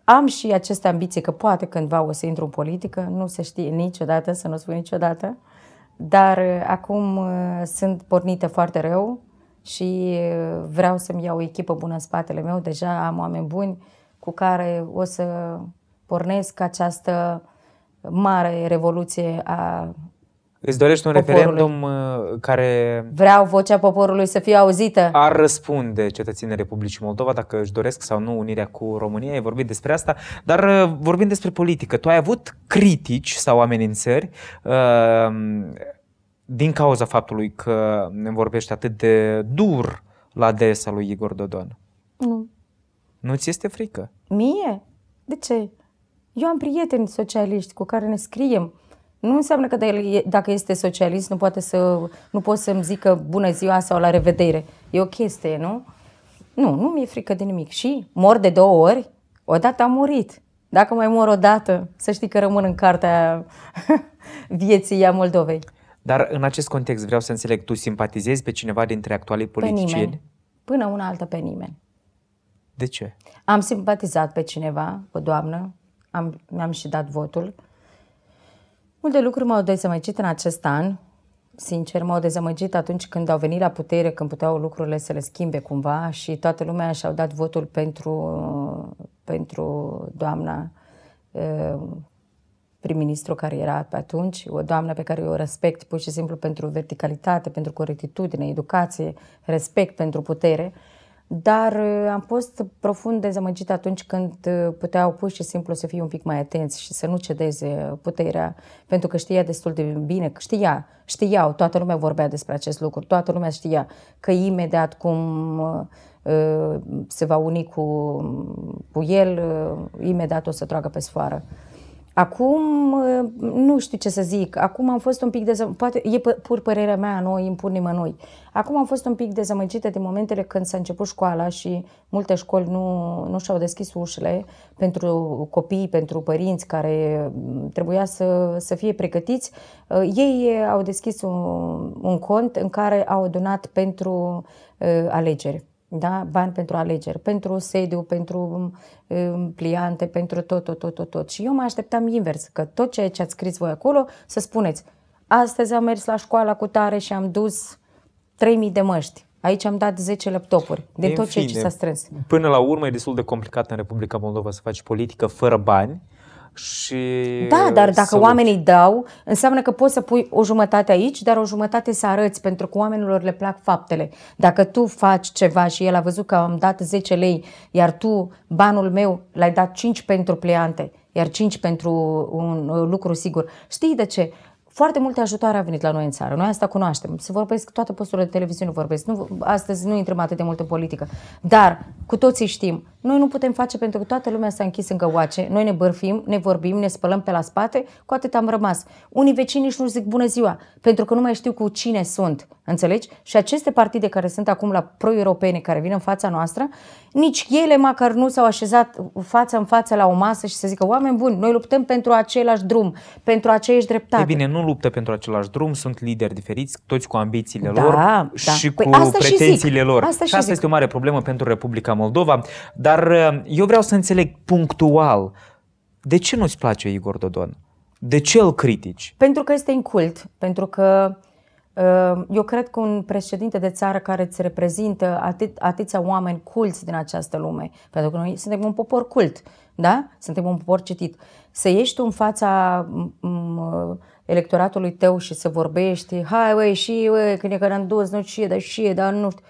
am și aceste ambiții că poate cândva o să intru în politică, nu se știe niciodată, să nu spun niciodată, dar uh, acum uh, sunt pornită foarte rău și uh, vreau să-mi iau o echipă bună în spatele meu. Deja am oameni buni cu care o să pornesc această mare revoluție a Îți dorești un poporului. referendum uh, care... Vreau vocea poporului să fie auzită. Ar răspunde cetățenii Republicii Moldova dacă își doresc sau nu unirea cu România. Ai vorbit despre asta, dar uh, vorbim despre politică. Tu ai avut critici sau amenințări uh, din cauza faptului că ne vorbești atât de dur la adresa lui Igor Dodon. Nu. Nu ți este frică? Mie? De ce? Eu am prieteni socialiști cu care ne scriem nu înseamnă că dacă este socialist nu, poate să, nu pot să-mi zică bună ziua sau la revedere. E o chestie, nu? Nu, nu mi-e frică de nimic. Și mor de două ori, odată am murit. Dacă mai mor odată, să știi că rămân în cartea (laughs) vieții a Moldovei. Dar în acest context vreau să înțeleg, tu simpatizezi pe cineva dintre actualii politicieni? Pe nimeni. Până una altă pe nimeni. De ce? Am simpatizat pe cineva, o doamnă, am, mi-am și dat votul. Multe lucruri m-au dezamăgit în acest an. Sincer, m-au dezamăgit atunci când au venit la putere, când puteau lucrurile să le schimbe cumva și toată lumea și-au dat votul pentru, pentru doamna uh, prim-ministru care era pe atunci, o doamnă pe care eu o respect pur și simplu pentru verticalitate, pentru corectitudine, educație, respect pentru putere. Uh, dar uh, am fost profund dezamăgit atunci când uh, puteau pur și simplu să fie un pic mai atenți și să nu cedeze puterea, pentru că știa destul de bine, că știa, știau, toată lumea vorbea despre acest lucru, toată lumea știa că imediat cum uh, se va uni cu, cu el, imediat o să tragă pe sfoară. Acum, uh, nu știu ce să zic, acum am fost un pic dezamăgită, poate e pur părerea mea, nu o impun nimănui. Acum am fost un pic dezamăgită de momentele când s-a început școala și multe școli nu, nu și-au deschis ușile pentru copii, pentru părinți care mm, trebuia să, să fie pregătiți. Uh, ei uh, au deschis un, un cont în care au adunat pentru alegeri da? bani pentru alegeri, pentru sediu, pentru um, um, pliante, pentru tot, tot, tot, tot, tot. Și eu mă așteptam invers, că tot ceea ce ați scris voi acolo, să spuneți, astăzi am mers la școala cu tare și am dus 3000 de măști. Aici am dat 10 laptopuri de, tot fine, ceea ce s-a strâns. Până la urmă e destul de complicat în Republica Moldova să faci politică fără bani, și... Da, dar dacă oamenii oamenii dau, înseamnă că poți să pui o jumătate aici, dar o jumătate să arăți, pentru că oamenilor le plac faptele. Dacă tu faci ceva și el a văzut că am dat 10 lei, iar tu banul meu l-ai dat 5 pentru pliante, iar 5 pentru un lucru sigur. Știi de ce? Foarte multe ajutoare a venit la noi în țară. Noi asta cunoaștem. Se vorbesc, toate posturile de televiziune vorbesc. Nu, astăzi nu intrăm atât de mult în politică. Dar cu toții știm, noi nu putem face pentru că toată lumea s-a închis în găoace. Noi ne bărfim, ne vorbim, ne spălăm pe la spate, cu atât am rămas. Unii vecini nici nu zic bună ziua, pentru că nu mai știu cu cine sunt. Înțelegi? Și aceste partide care sunt acum la pro-europene, care vin în fața noastră, nici ele măcar nu s-au așezat față în față la o masă și să zică, oameni buni, noi luptăm pentru același drum, pentru aceeași dreptate. E bine, nu luptă pentru același drum, sunt lideri diferiți, toți cu ambițiile da, lor da. și păi cu asta pretențiile și lor. Asta și, și asta zic. este o mare problemă pentru Republica Moldova, dar eh, eu vreau să înțeleg punctual de ce nu-ți place Igor Dodon? De ce îl critici? Pentru că este incult, pentru că eh, eu cred că un președinte de țară care îți reprezintă atât, atâția oameni culți din această lume, pentru că noi suntem un popor cult, da? Suntem un popor citit. Să ieși tu în fața electoratului tău și să vorbești, hai, uei, și, uei, când e că ne-am dus, nu știu, dar și, dar nu știu.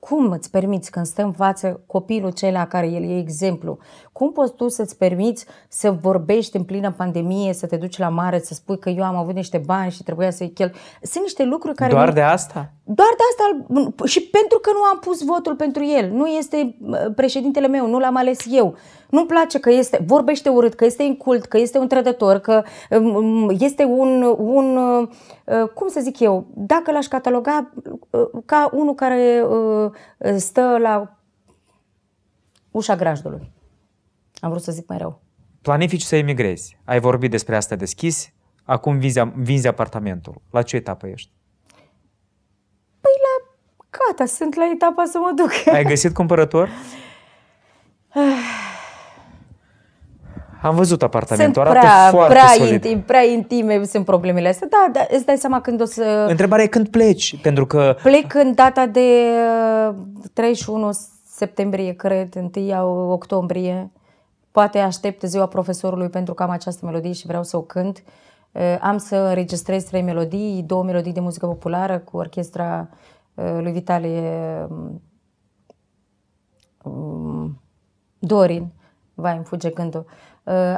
Cum îți permiți când stă în față copilul cel care el e exemplu, cum poți tu să-ți permiți să vorbești în plină pandemie, să te duci la mare, să spui că eu am avut niște bani și trebuia să-i chel? Sunt niște lucruri care... Doar nu... de asta? Doar de asta și pentru că nu am pus votul pentru el. Nu este uh, președintele meu, nu l-am ales eu. Nu-mi place că este, vorbește urât, că este incult, că este un trădător, că um, um, este un, un uh, uh, cum să zic eu, dacă l-aș cataloga ca unul care stă la ușa grajdului. Am vrut să zic mai rău. Planifici să emigrezi. Ai vorbit despre asta deschis. Acum vinzi, vinzi apartamentul. La ce etapă ești? Păi la... Gata, sunt la etapa să mă duc. Ai găsit cumpărător? (sighs) Am văzut apartamentul, sunt arată prea, foarte prea, solid. Intim, prea intime sunt problemele astea. Da, da, îți dai seama când o să... Întrebarea e când pleci, pentru că... Plec în data de 31 uh, septembrie, cred, 1 octombrie. Poate aștept ziua profesorului pentru că am această melodie și vreau să o cânt. Am să înregistrez trei melodii, două melodii de muzică populară cu orchestra lui Vitalie mm, Dorin, vai, îmi fuge gândul.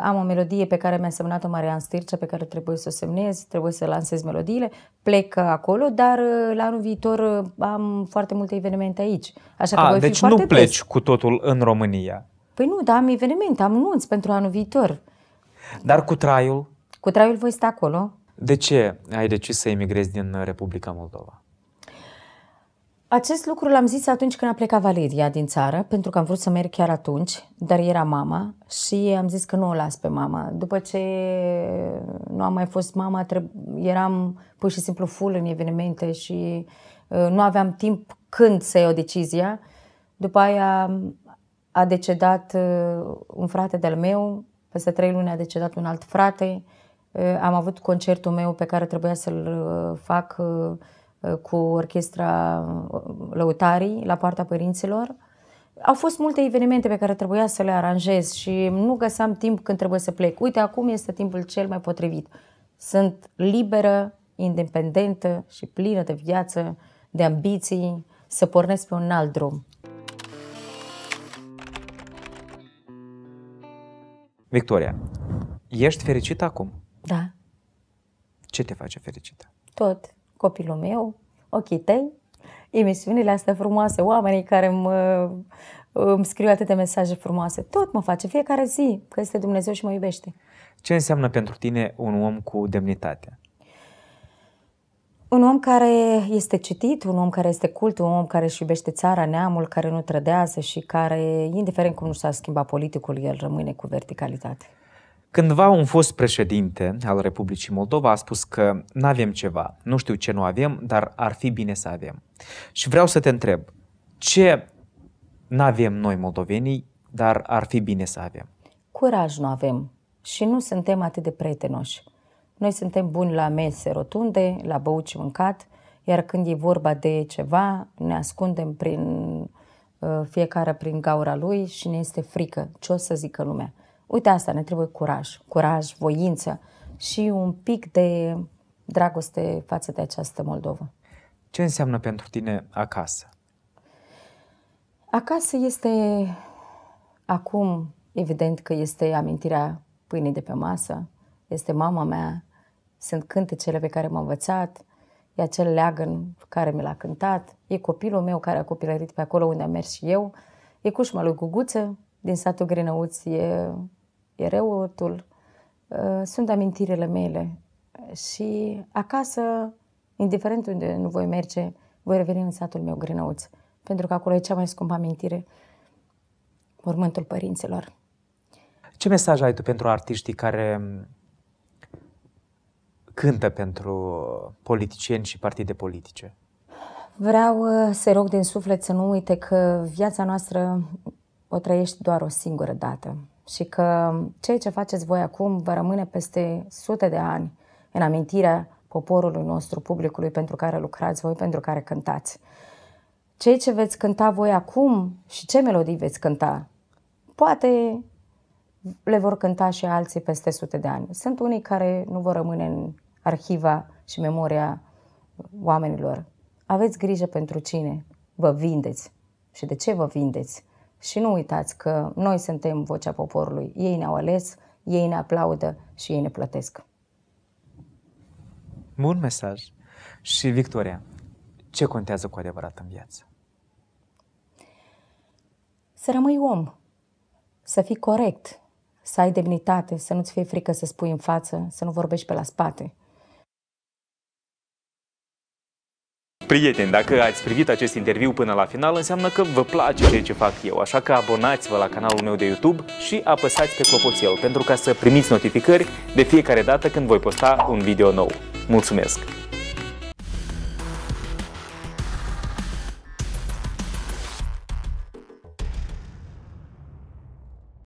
Am o melodie pe care mi-a semnat-o Marian Stircea, pe care trebuie să o semnez, trebuie să lansez melodiile, plec acolo, dar la anul viitor am foarte multe evenimente aici. Așa că A, voi deci fi nu pleci des. cu totul în România. Păi nu, dar am evenimente, am nunți pentru anul viitor. Dar cu traiul? Cu traiul voi sta acolo. De ce ai decis să emigrezi din Republica Moldova? Acest lucru l-am zis atunci când a plecat Valeria din țară, pentru că am vrut să merg chiar atunci, dar era mama și am zis că nu o las pe mama. După ce nu am mai fost mama, eram pur și simplu full în evenimente și uh, nu aveam timp când să iau decizia. După aia a decedat uh, un frate de-al meu, peste trei luni a decedat un alt frate, uh, am avut concertul meu pe care trebuia să-l uh, fac cu orchestra lăutarii la partea părinților. Au fost multe evenimente pe care trebuia să le aranjez și nu găseam timp când trebuie să plec. Uite, acum este timpul cel mai potrivit. Sunt liberă, independentă și plină de viață, de ambiții, să pornesc pe un alt drum. Victoria, ești fericită acum? Da. Ce te face fericită? Tot. Copilul meu, ochii tăi, emisiunile astea frumoase, oamenii care mă, îmi scriu atâtea mesaje frumoase. Tot mă face fiecare zi, că este Dumnezeu și mă iubește. Ce înseamnă pentru tine un om cu demnitate? Un om care este citit, un om care este cult, un om care își iubește țara, neamul, care nu trădează și care, indiferent cum nu s-a schimbat politicul, el rămâne cu verticalitate. Cândva un fost președinte al Republicii Moldova a spus că nu avem ceva, nu știu ce nu avem, dar ar fi bine să avem. Și vreau să te întreb, ce nu avem noi moldovenii, dar ar fi bine să avem? Curaj nu avem și nu suntem atât de prietenoși. Noi suntem buni la mese rotunde, la băut și mâncat, iar când e vorba de ceva, ne ascundem prin uh, fiecare prin gaura lui și ne este frică ce o să zică lumea. Uite asta, ne trebuie curaj, curaj, voință și un pic de dragoste față de această Moldovă. Ce înseamnă pentru tine acasă? Acasă este acum, evident că este amintirea pâinii de pe masă, este mama mea, sunt cântecele pe care m-am învățat, e acel leagăn care mi l-a cântat, e copilul meu care a copilărit pe acolo unde am mers și eu, e cușma lui Guguță din satul Grinăuț, e, e reotul, uh, sunt amintirile mele și acasă, indiferent unde nu voi merge, voi reveni în satul meu Grinăuț, pentru că acolo e cea mai scumpă amintire, mormântul părinților. Ce mesaj ai tu pentru artiștii care cântă pentru politicieni și partide politice? Vreau uh, să rog din suflet să nu uite că viața noastră o trăiești doar o singură dată și că ceea ce faceți voi acum vă rămâne peste sute de ani în amintirea poporului nostru, publicului pentru care lucrați voi, pentru care cântați. Ceea ce veți cânta voi acum și ce melodii veți cânta, poate le vor cânta și alții peste sute de ani. Sunt unii care nu vor rămâne în arhiva și memoria oamenilor. Aveți grijă pentru cine vă vindeți și de ce vă vindeți. Și nu uitați că noi suntem vocea poporului. Ei ne-au ales, ei ne aplaudă și ei ne plătesc. Bun mesaj. Și Victoria, ce contează cu adevărat în viață? Să rămâi om, să fii corect, să ai demnitate, să nu-ți fie frică să spui în față, să nu vorbești pe la spate – Prieteni, dacă ați privit acest interviu până la final, înseamnă că vă place ceea ce fac eu, așa că abonați-vă la canalul meu de YouTube și apăsați pe clopoțel pentru ca să primiți notificări de fiecare dată când voi posta un video nou. Mulțumesc!